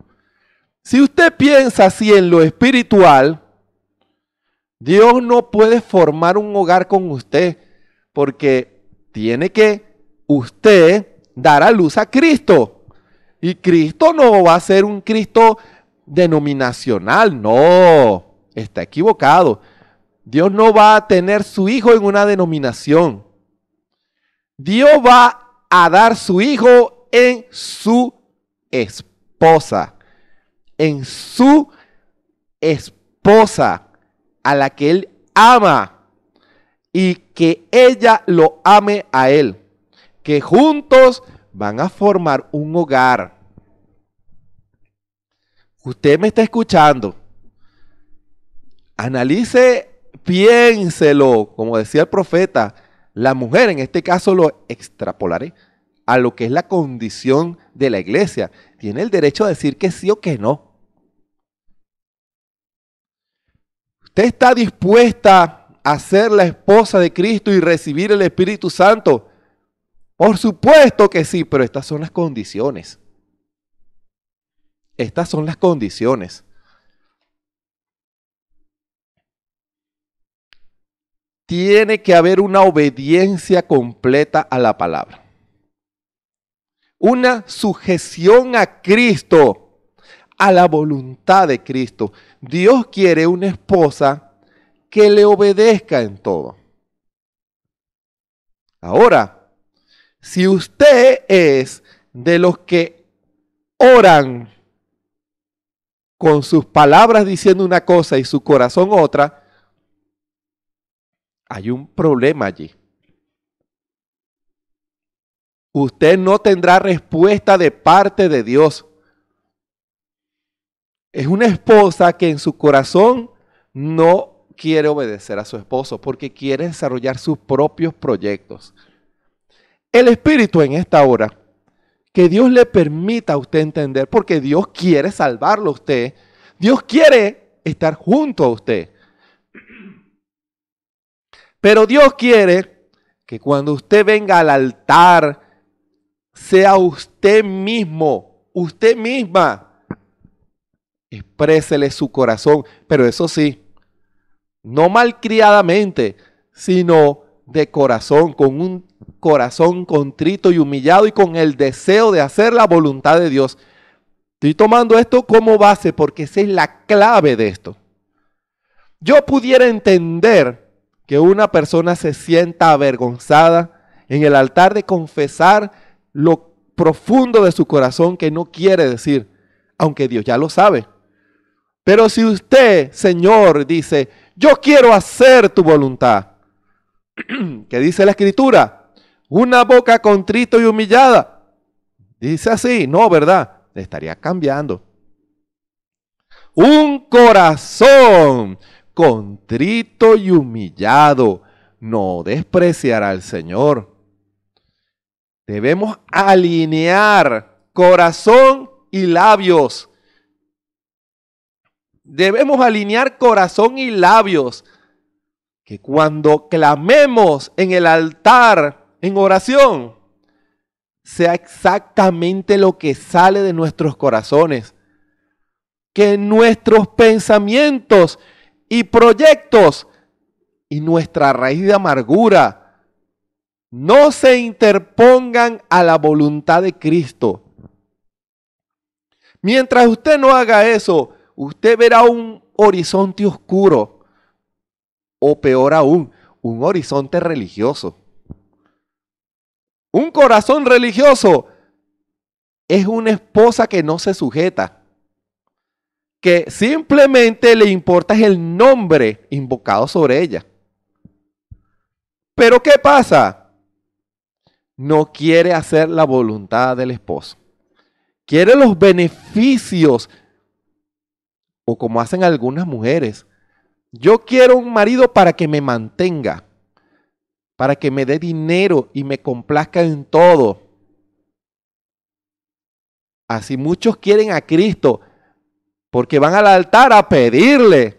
Si usted piensa así en lo espiritual, Dios no puede formar un hogar con usted porque tiene que usted dar a luz a Cristo. Y Cristo no va a ser un Cristo denominacional, no, está equivocado. Dios no va a tener su hijo en una denominación. Dios va a dar su hijo en su esposa, en su esposa a la que él ama y que ella lo ame a él, que juntos van a formar un hogar. Usted me está escuchando. Analice, piénselo, como decía el profeta, la mujer, en este caso lo extrapolaré a lo que es la condición de la iglesia. Tiene el derecho a decir que sí o que no. ¿Usted está dispuesta a ser la esposa de Cristo y recibir el Espíritu Santo? Por supuesto que sí, pero estas son las condiciones. Estas son las condiciones. Tiene que haber una obediencia completa a la palabra. Una sujeción a Cristo, a la voluntad de Cristo. Dios quiere una esposa que le obedezca en todo. Ahora, si usted es de los que oran con sus palabras diciendo una cosa y su corazón otra, hay un problema allí. Usted no tendrá respuesta de parte de Dios es una esposa que en su corazón no quiere obedecer a su esposo porque quiere desarrollar sus propios proyectos. El Espíritu en esta hora, que Dios le permita a usted entender, porque Dios quiere salvarlo a usted, Dios quiere estar junto a usted. Pero Dios quiere que cuando usted venga al altar, sea usted mismo, usted misma exprésele su corazón, pero eso sí, no malcriadamente, sino de corazón, con un corazón contrito y humillado y con el deseo de hacer la voluntad de Dios. Estoy tomando esto como base porque esa es la clave de esto. Yo pudiera entender que una persona se sienta avergonzada en el altar de confesar lo profundo de su corazón que no quiere decir, aunque Dios ya lo sabe. Pero si usted, Señor, dice, yo quiero hacer tu voluntad, ¿Qué dice la escritura, una boca contrito y humillada, dice así, no, ¿verdad? Estaría cambiando. Un corazón contrito y humillado no despreciará al Señor. Debemos alinear corazón y labios Debemos alinear corazón y labios, que cuando clamemos en el altar, en oración, sea exactamente lo que sale de nuestros corazones. Que nuestros pensamientos y proyectos y nuestra raíz de amargura no se interpongan a la voluntad de Cristo. Mientras usted no haga eso, usted verá un horizonte oscuro o peor aún, un horizonte religioso. Un corazón religioso es una esposa que no se sujeta, que simplemente le importa el nombre invocado sobre ella. Pero ¿qué pasa? No quiere hacer la voluntad del esposo. Quiere los beneficios o como hacen algunas mujeres. Yo quiero un marido para que me mantenga, para que me dé dinero y me complazca en todo. Así muchos quieren a Cristo porque van al altar a pedirle,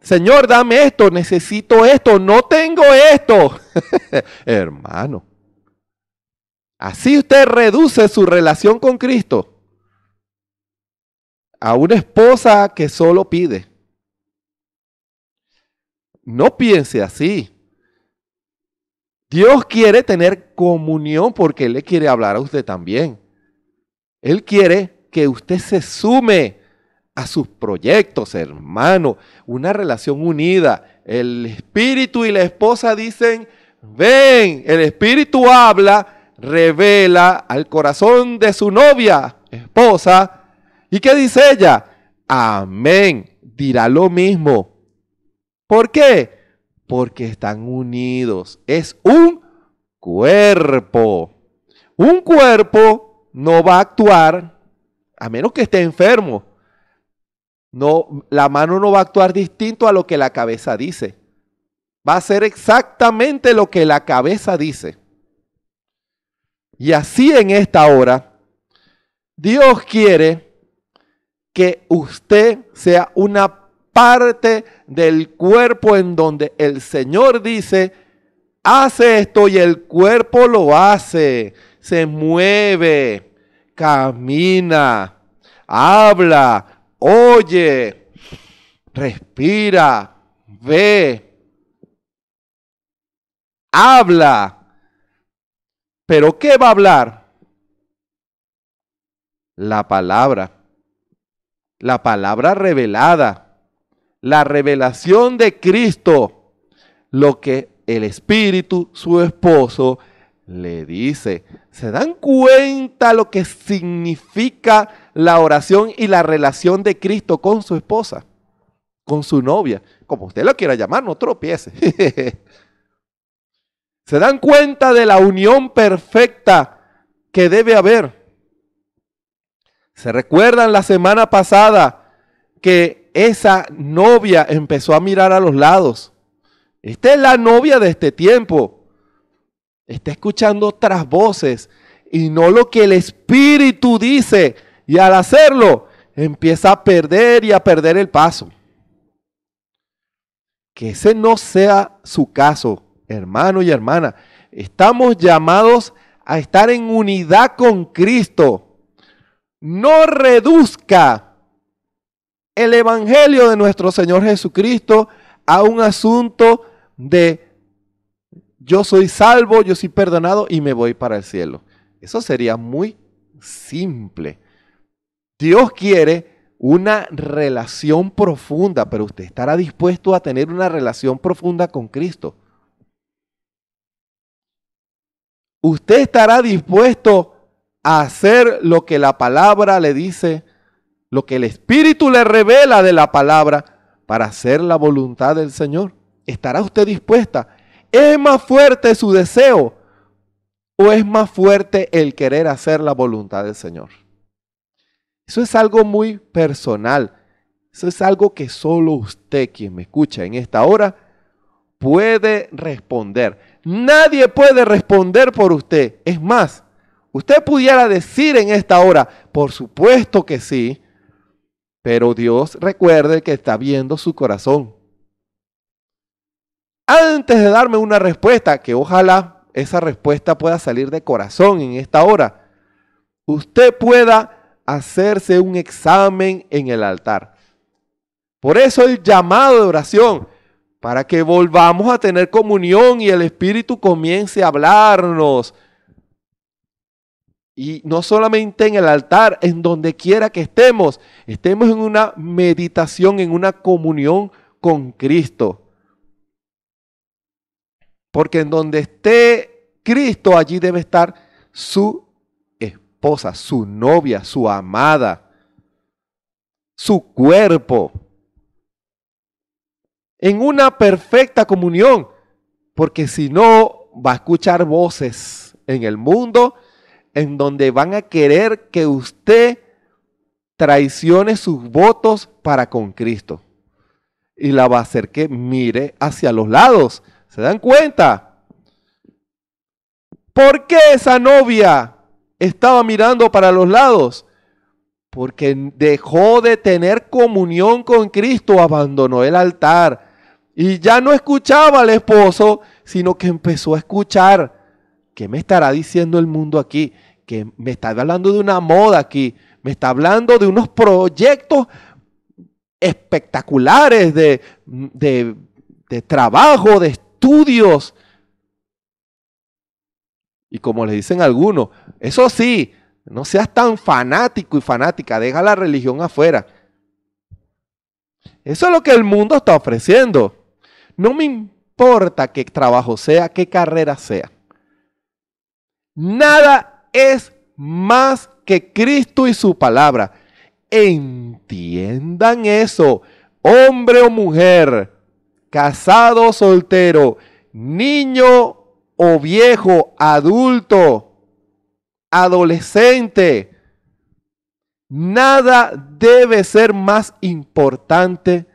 Señor, dame esto, necesito esto, no tengo esto. Hermano, así usted reduce su relación con Cristo a una esposa que solo pide. No piense así. Dios quiere tener comunión porque Él le quiere hablar a usted también. Él quiere que usted se sume a sus proyectos, hermano. Una relación unida. El espíritu y la esposa dicen, ven, el espíritu habla, revela al corazón de su novia, esposa, ¿Y qué dice ella? Amén. Dirá lo mismo. ¿Por qué? Porque están unidos. Es un cuerpo. Un cuerpo no va a actuar a menos que esté enfermo. No, la mano no va a actuar distinto a lo que la cabeza dice. Va a ser exactamente lo que la cabeza dice. Y así en esta hora, Dios quiere que usted sea una parte del cuerpo en donde el Señor dice, hace esto y el cuerpo lo hace, se mueve, camina, habla, oye, respira, ve, habla. Pero ¿qué va a hablar? La palabra la palabra revelada, la revelación de Cristo, lo que el Espíritu, su esposo, le dice. ¿Se dan cuenta lo que significa la oración y la relación de Cristo con su esposa, con su novia? Como usted lo quiera llamar, no tropiece. ¿Se dan cuenta de la unión perfecta que debe haber? ¿Se recuerdan la semana pasada que esa novia empezó a mirar a los lados? Esta es la novia de este tiempo. Está escuchando otras voces y no lo que el Espíritu dice. Y al hacerlo, empieza a perder y a perder el paso. Que ese no sea su caso, hermano y hermana. Estamos llamados a estar en unidad con Cristo no reduzca el Evangelio de nuestro Señor Jesucristo a un asunto de yo soy salvo, yo soy perdonado y me voy para el cielo. Eso sería muy simple. Dios quiere una relación profunda, pero usted estará dispuesto a tener una relación profunda con Cristo. Usted estará dispuesto hacer lo que la palabra le dice, lo que el Espíritu le revela de la palabra, para hacer la voluntad del Señor. ¿Estará usted dispuesta? ¿Es más fuerte su deseo o es más fuerte el querer hacer la voluntad del Señor? Eso es algo muy personal. Eso es algo que solo usted, quien me escucha en esta hora, puede responder. Nadie puede responder por usted. Es más, Usted pudiera decir en esta hora, por supuesto que sí, pero Dios recuerde que está viendo su corazón. Antes de darme una respuesta, que ojalá esa respuesta pueda salir de corazón en esta hora, usted pueda hacerse un examen en el altar. Por eso el llamado de oración, para que volvamos a tener comunión y el Espíritu comience a hablarnos, y no solamente en el altar, en donde quiera que estemos, estemos en una meditación, en una comunión con Cristo. Porque en donde esté Cristo, allí debe estar su esposa, su novia, su amada, su cuerpo. En una perfecta comunión. Porque si no, va a escuchar voces en el mundo en donde van a querer que usted traicione sus votos para con Cristo. Y la va a hacer que mire hacia los lados. ¿Se dan cuenta? ¿Por qué esa novia estaba mirando para los lados? Porque dejó de tener comunión con Cristo, abandonó el altar. Y ya no escuchaba al esposo, sino que empezó a escuchar. ¿Qué me estará diciendo el mundo aquí? que me está hablando de una moda aquí, me está hablando de unos proyectos espectaculares de, trabajo, de estudios. Y como le dicen algunos, eso sí, no seas tan fanático y fanática, deja la religión afuera. Eso es lo que el mundo está ofreciendo. No me importa qué trabajo sea, qué carrera sea. Nada es más que Cristo y su palabra. Entiendan eso, hombre o mujer, casado o soltero, niño o viejo, adulto, adolescente. Nada debe ser más importante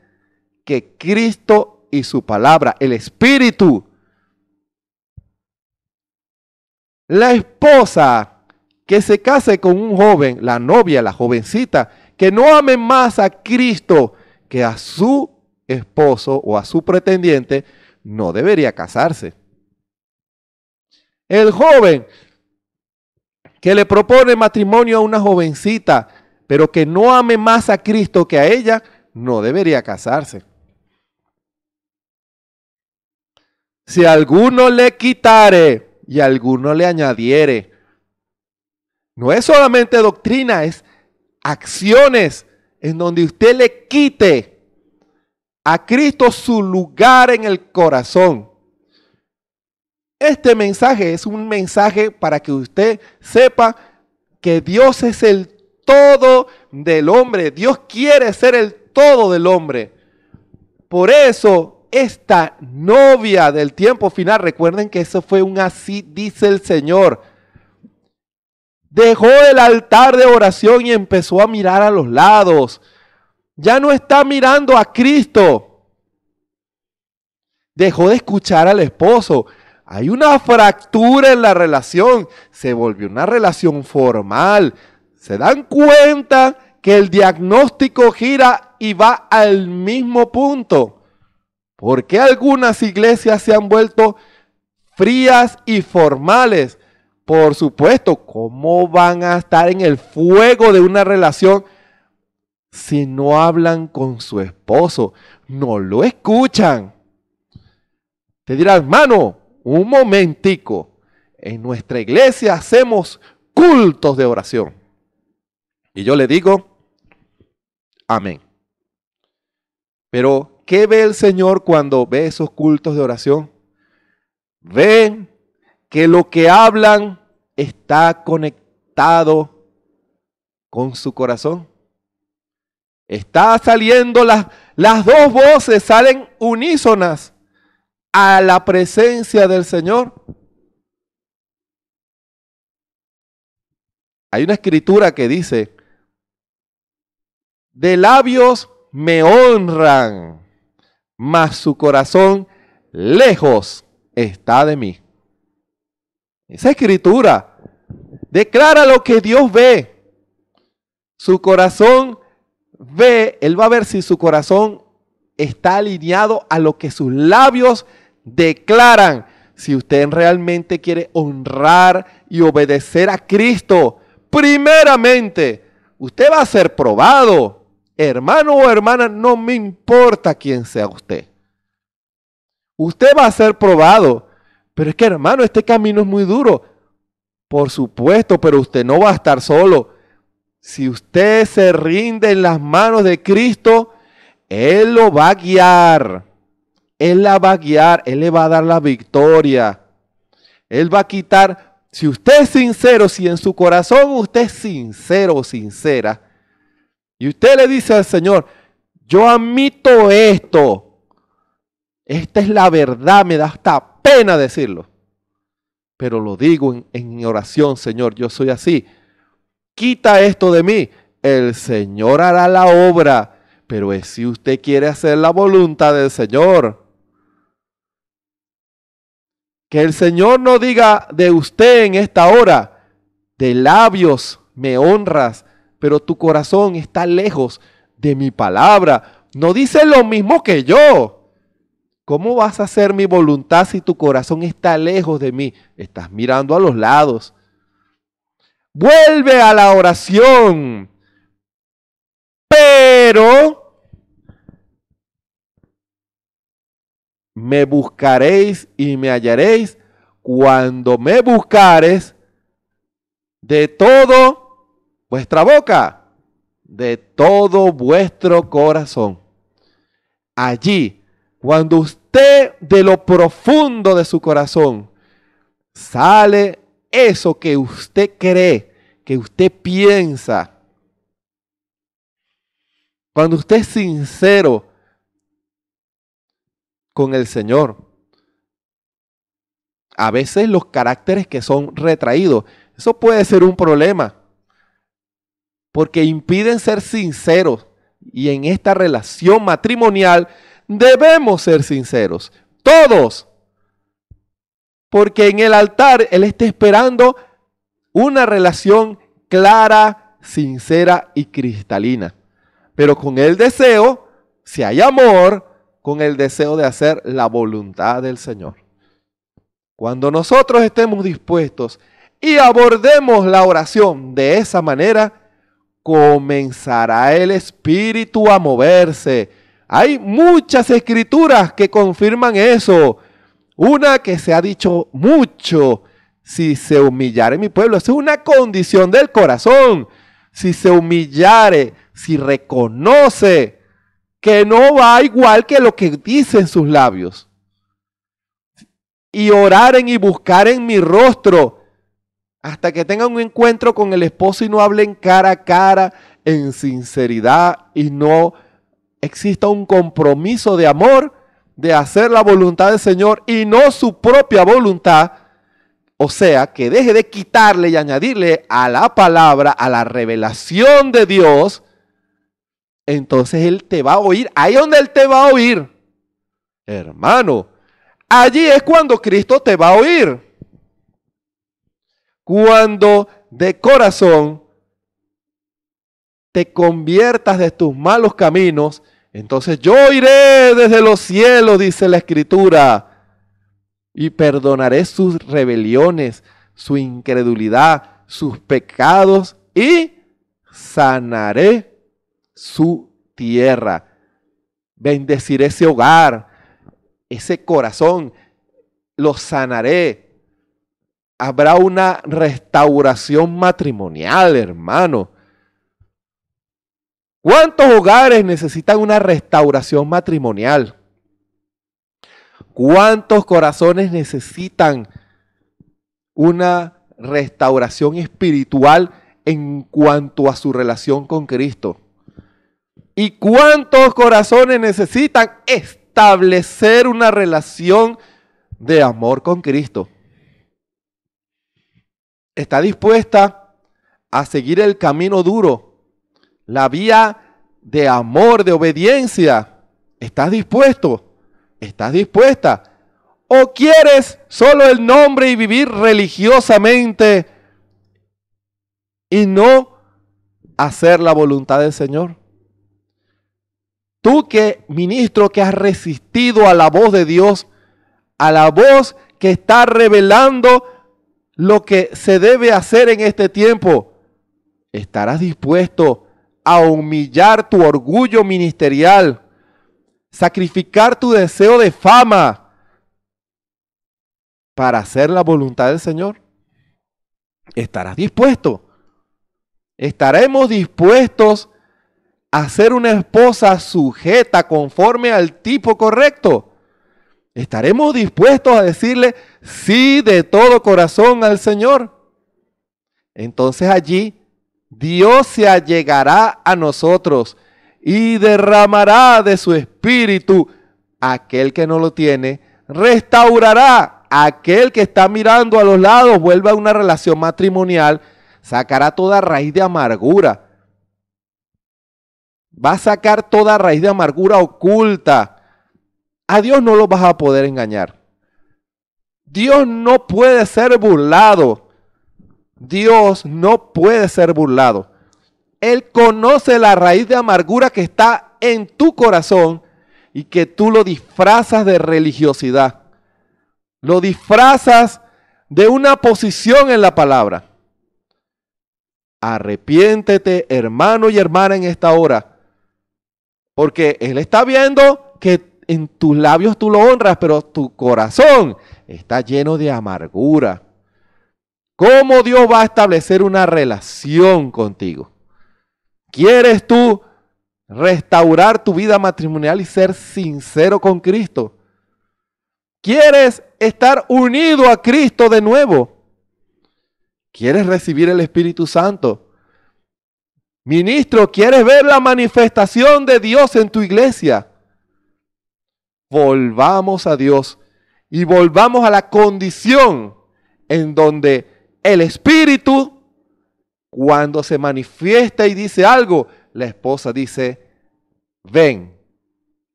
que Cristo y su palabra, el Espíritu La esposa que se case con un joven, la novia, la jovencita, que no ame más a Cristo que a su esposo o a su pretendiente, no debería casarse. El joven que le propone matrimonio a una jovencita, pero que no ame más a Cristo que a ella, no debería casarse. Si alguno le quitare y alguno le añadiere. No es solamente doctrina, es acciones en donde usted le quite a Cristo su lugar en el corazón. Este mensaje es un mensaje para que usted sepa que Dios es el todo del hombre. Dios quiere ser el todo del hombre. Por eso esta novia del tiempo final, recuerden que eso fue un así dice el Señor, dejó el altar de oración y empezó a mirar a los lados. Ya no está mirando a Cristo. Dejó de escuchar al esposo. Hay una fractura en la relación. Se volvió una relación formal. Se dan cuenta que el diagnóstico gira y va al mismo punto. ¿Por qué algunas iglesias se han vuelto frías y formales? Por supuesto, ¿cómo van a estar en el fuego de una relación si no hablan con su esposo? No lo escuchan. Te dirán, hermano, un momentico. En nuestra iglesia hacemos cultos de oración. Y yo le digo, amén. Pero ¿Qué ve el Señor cuando ve esos cultos de oración? Ve que lo que hablan está conectado con su corazón. Está saliendo las, las dos voces, salen unísonas a la presencia del Señor. Hay una escritura que dice, de labios me honran, mas su corazón lejos está de mí. Esa escritura declara lo que Dios ve. Su corazón ve, él va a ver si su corazón está alineado a lo que sus labios declaran. Si usted realmente quiere honrar y obedecer a Cristo, primeramente, usted va a ser probado hermano o hermana, no me importa quién sea usted. Usted va a ser probado. Pero es que hermano, este camino es muy duro. Por supuesto, pero usted no va a estar solo. Si usted se rinde en las manos de Cristo, Él lo va a guiar. Él la va a guiar. Él le va a dar la victoria. Él va a quitar. Si usted es sincero, si en su corazón usted es sincero o sincera, y usted le dice al Señor, yo admito esto. Esta es la verdad, me da hasta pena decirlo. Pero lo digo en, oración, Señor, yo soy así. Quita esto de mí. El Señor hará la obra, pero es si usted quiere hacer la voluntad del Señor. Que el Señor no diga de usted en esta hora, de labios me honras, pero tu corazón está lejos de mi palabra. No dice lo mismo que yo. ¿Cómo vas a hacer mi voluntad si tu corazón está lejos de mí? Estás mirando a los lados. Vuelve a la oración. Pero me buscaréis y me hallaréis cuando me buscares de todo vuestra boca, de todo vuestro corazón. Allí, cuando usted de lo profundo de su corazón sale eso que usted cree, que usted piensa, cuando usted es sincero con el Señor, a veces los caracteres que son retraídos, eso puede ser un problema porque impiden ser sinceros. Y en esta relación matrimonial debemos ser sinceros, todos. Porque en el altar Él está esperando una relación clara, sincera y cristalina. Pero con el deseo, si hay amor, con el deseo de hacer la voluntad del Señor. Cuando nosotros estemos dispuestos y abordemos la oración de esa manera, comenzará el espíritu a moverse. Hay muchas escrituras que confirman eso. Una que se ha dicho mucho, si se humillare mi pueblo, es una condición del corazón. Si se humillare, si reconoce que no va igual que lo que dicen sus labios. Y oraren y buscar en mi rostro hasta que tengan un encuentro con el esposo y no hablen cara a cara en sinceridad y no exista un compromiso de amor de hacer la voluntad del Señor y no su propia voluntad, o sea, que deje de quitarle y añadirle a la palabra, a la revelación de Dios, entonces Él te va a oír. Ahí donde Él te va a oír, hermano. Allí es cuando Cristo te va a oír cuando de corazón te conviertas de tus malos caminos, entonces yo iré desde los cielos, dice la escritura, y perdonaré sus rebeliones, su incredulidad, sus pecados y sanaré su tierra. Bendeciré ese hogar, ese corazón, lo sanaré, Habrá una restauración matrimonial, hermano. ¿Cuántos hogares necesitan una restauración matrimonial? ¿Cuántos corazones necesitan una restauración espiritual en cuanto a su relación con Cristo? ¿Y cuántos corazones necesitan establecer una relación de amor con Cristo? está dispuesta a seguir el camino duro, la vía de amor, de obediencia. ¿Estás dispuesto? ¿Estás dispuesta? ¿O quieres solo el nombre y vivir religiosamente y no hacer la voluntad del Señor? Tú que, ministro, que has resistido a la voz de Dios, a la voz que está revelando lo que se debe hacer en este tiempo, estarás dispuesto a humillar tu orgullo ministerial, sacrificar tu deseo de fama para hacer la voluntad del Señor. ¿Estarás dispuesto? ¿Estaremos dispuestos a ser una esposa sujeta conforme al tipo correcto? Estaremos dispuestos a decirle sí de todo corazón al Señor. Entonces allí Dios se allegará a nosotros y derramará de su espíritu. Aquel que no lo tiene, restaurará. Aquel que está mirando a los lados, vuelve a una relación matrimonial, sacará toda raíz de amargura. Va a sacar toda raíz de amargura oculta a Dios no lo vas a poder engañar. Dios no puede ser burlado. Dios no puede ser burlado. Él conoce la raíz de amargura que está en tu corazón y que tú lo disfrazas de religiosidad. Lo disfrazas de una posición en la palabra. Arrepiéntete, hermano y hermana, en esta hora. Porque Él está viendo que en tus labios tú lo honras, pero tu corazón está lleno de amargura. ¿Cómo Dios va a establecer una relación contigo? ¿Quieres tú restaurar tu vida matrimonial y ser sincero con Cristo? ¿Quieres estar unido a Cristo de nuevo? ¿Quieres recibir el Espíritu Santo? Ministro, ¿quieres ver la manifestación de Dios en tu iglesia? volvamos a Dios y volvamos a la condición en donde el Espíritu, cuando se manifiesta y dice algo, la esposa dice, ven,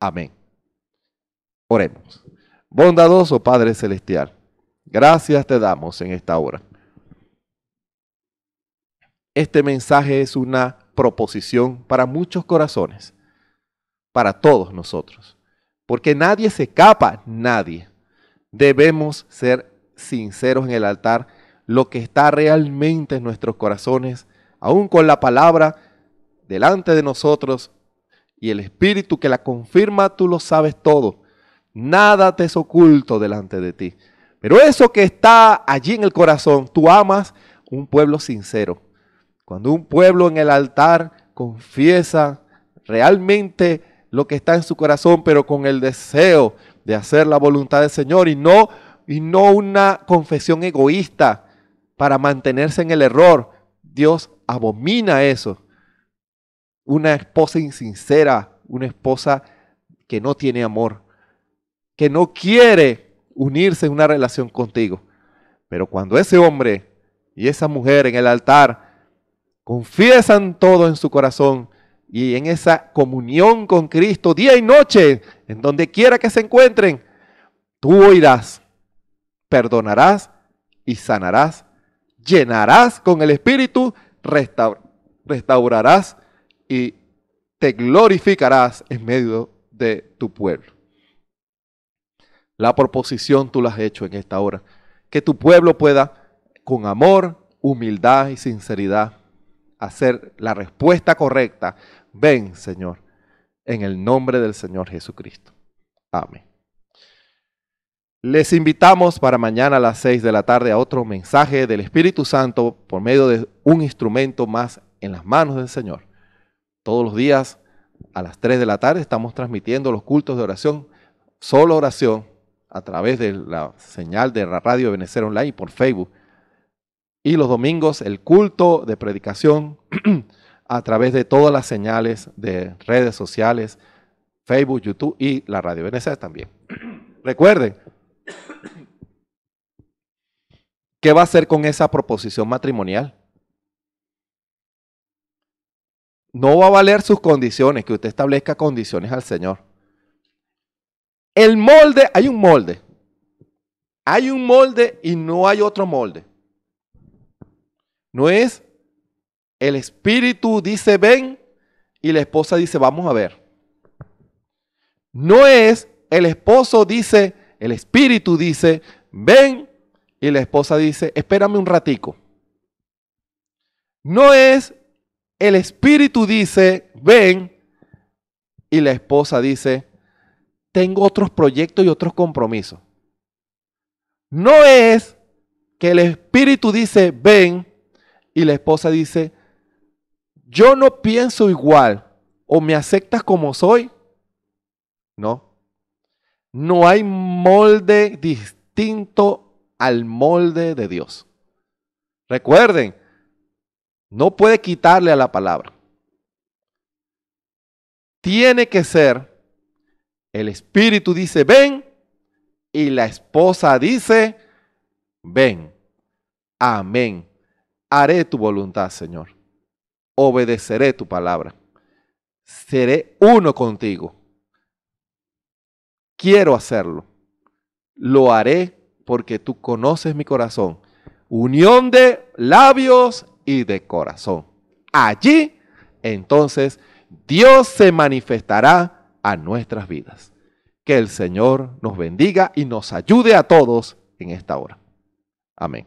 amén. Oremos. Bondadoso Padre Celestial, gracias te damos en esta hora. Este mensaje es una proposición para muchos corazones, para todos nosotros porque nadie se escapa, nadie. Debemos ser sinceros en el altar, lo que está realmente en nuestros corazones, aún con la palabra delante de nosotros y el Espíritu que la confirma, tú lo sabes todo. Nada te es oculto delante de ti. Pero eso que está allí en el corazón, tú amas un pueblo sincero. Cuando un pueblo en el altar confiesa realmente lo que está en su corazón, pero con el deseo de hacer la voluntad del Señor y no, y no una confesión egoísta para mantenerse en el error. Dios abomina eso. Una esposa insincera, una esposa que no tiene amor, que no quiere unirse en una relación contigo. Pero cuando ese hombre y esa mujer en el altar confiesan todo en su corazón, y en esa comunión con Cristo día y noche, en donde quiera que se encuentren, tú oirás, perdonarás y sanarás, llenarás con el Espíritu, restaurarás y te glorificarás en medio de tu pueblo. La proposición tú la has hecho en esta hora, que tu pueblo pueda con amor, humildad y sinceridad hacer la respuesta correcta, ven Señor, en el nombre del Señor Jesucristo. Amén. Les invitamos para mañana a las 6 de la tarde a otro mensaje del Espíritu Santo por medio de un instrumento más en las manos del Señor. Todos los días a las 3 de la tarde estamos transmitiendo los cultos de oración, solo oración, a través de la señal de Radio Venecer Online y por Facebook y los domingos el culto de predicación a través de todas las señales de redes sociales, Facebook, YouTube y la Radio Venezuela también. Recuerden ¿Qué va a hacer con esa proposición matrimonial? No va a valer sus condiciones, que usted establezca condiciones al Señor. El molde, hay un molde. Hay un molde y no hay otro molde. No es el espíritu dice ven y la esposa dice vamos a ver. No es el esposo dice, el espíritu dice ven y la esposa dice espérame un ratico. No es el espíritu dice ven y la esposa dice tengo otros proyectos y otros compromisos. No es que el espíritu dice ven y la esposa dice, yo no pienso igual, o me aceptas como soy. No. No hay molde distinto al molde de Dios. Recuerden, no puede quitarle a la palabra. Tiene que ser, el espíritu dice, ven, y la esposa dice, ven. Amén haré tu voluntad, Señor. Obedeceré tu palabra. Seré uno contigo. Quiero hacerlo. Lo haré porque tú conoces mi corazón. Unión de labios y de corazón. Allí, entonces, Dios se manifestará a nuestras vidas. Que el Señor nos bendiga y nos ayude a todos en esta hora. Amén.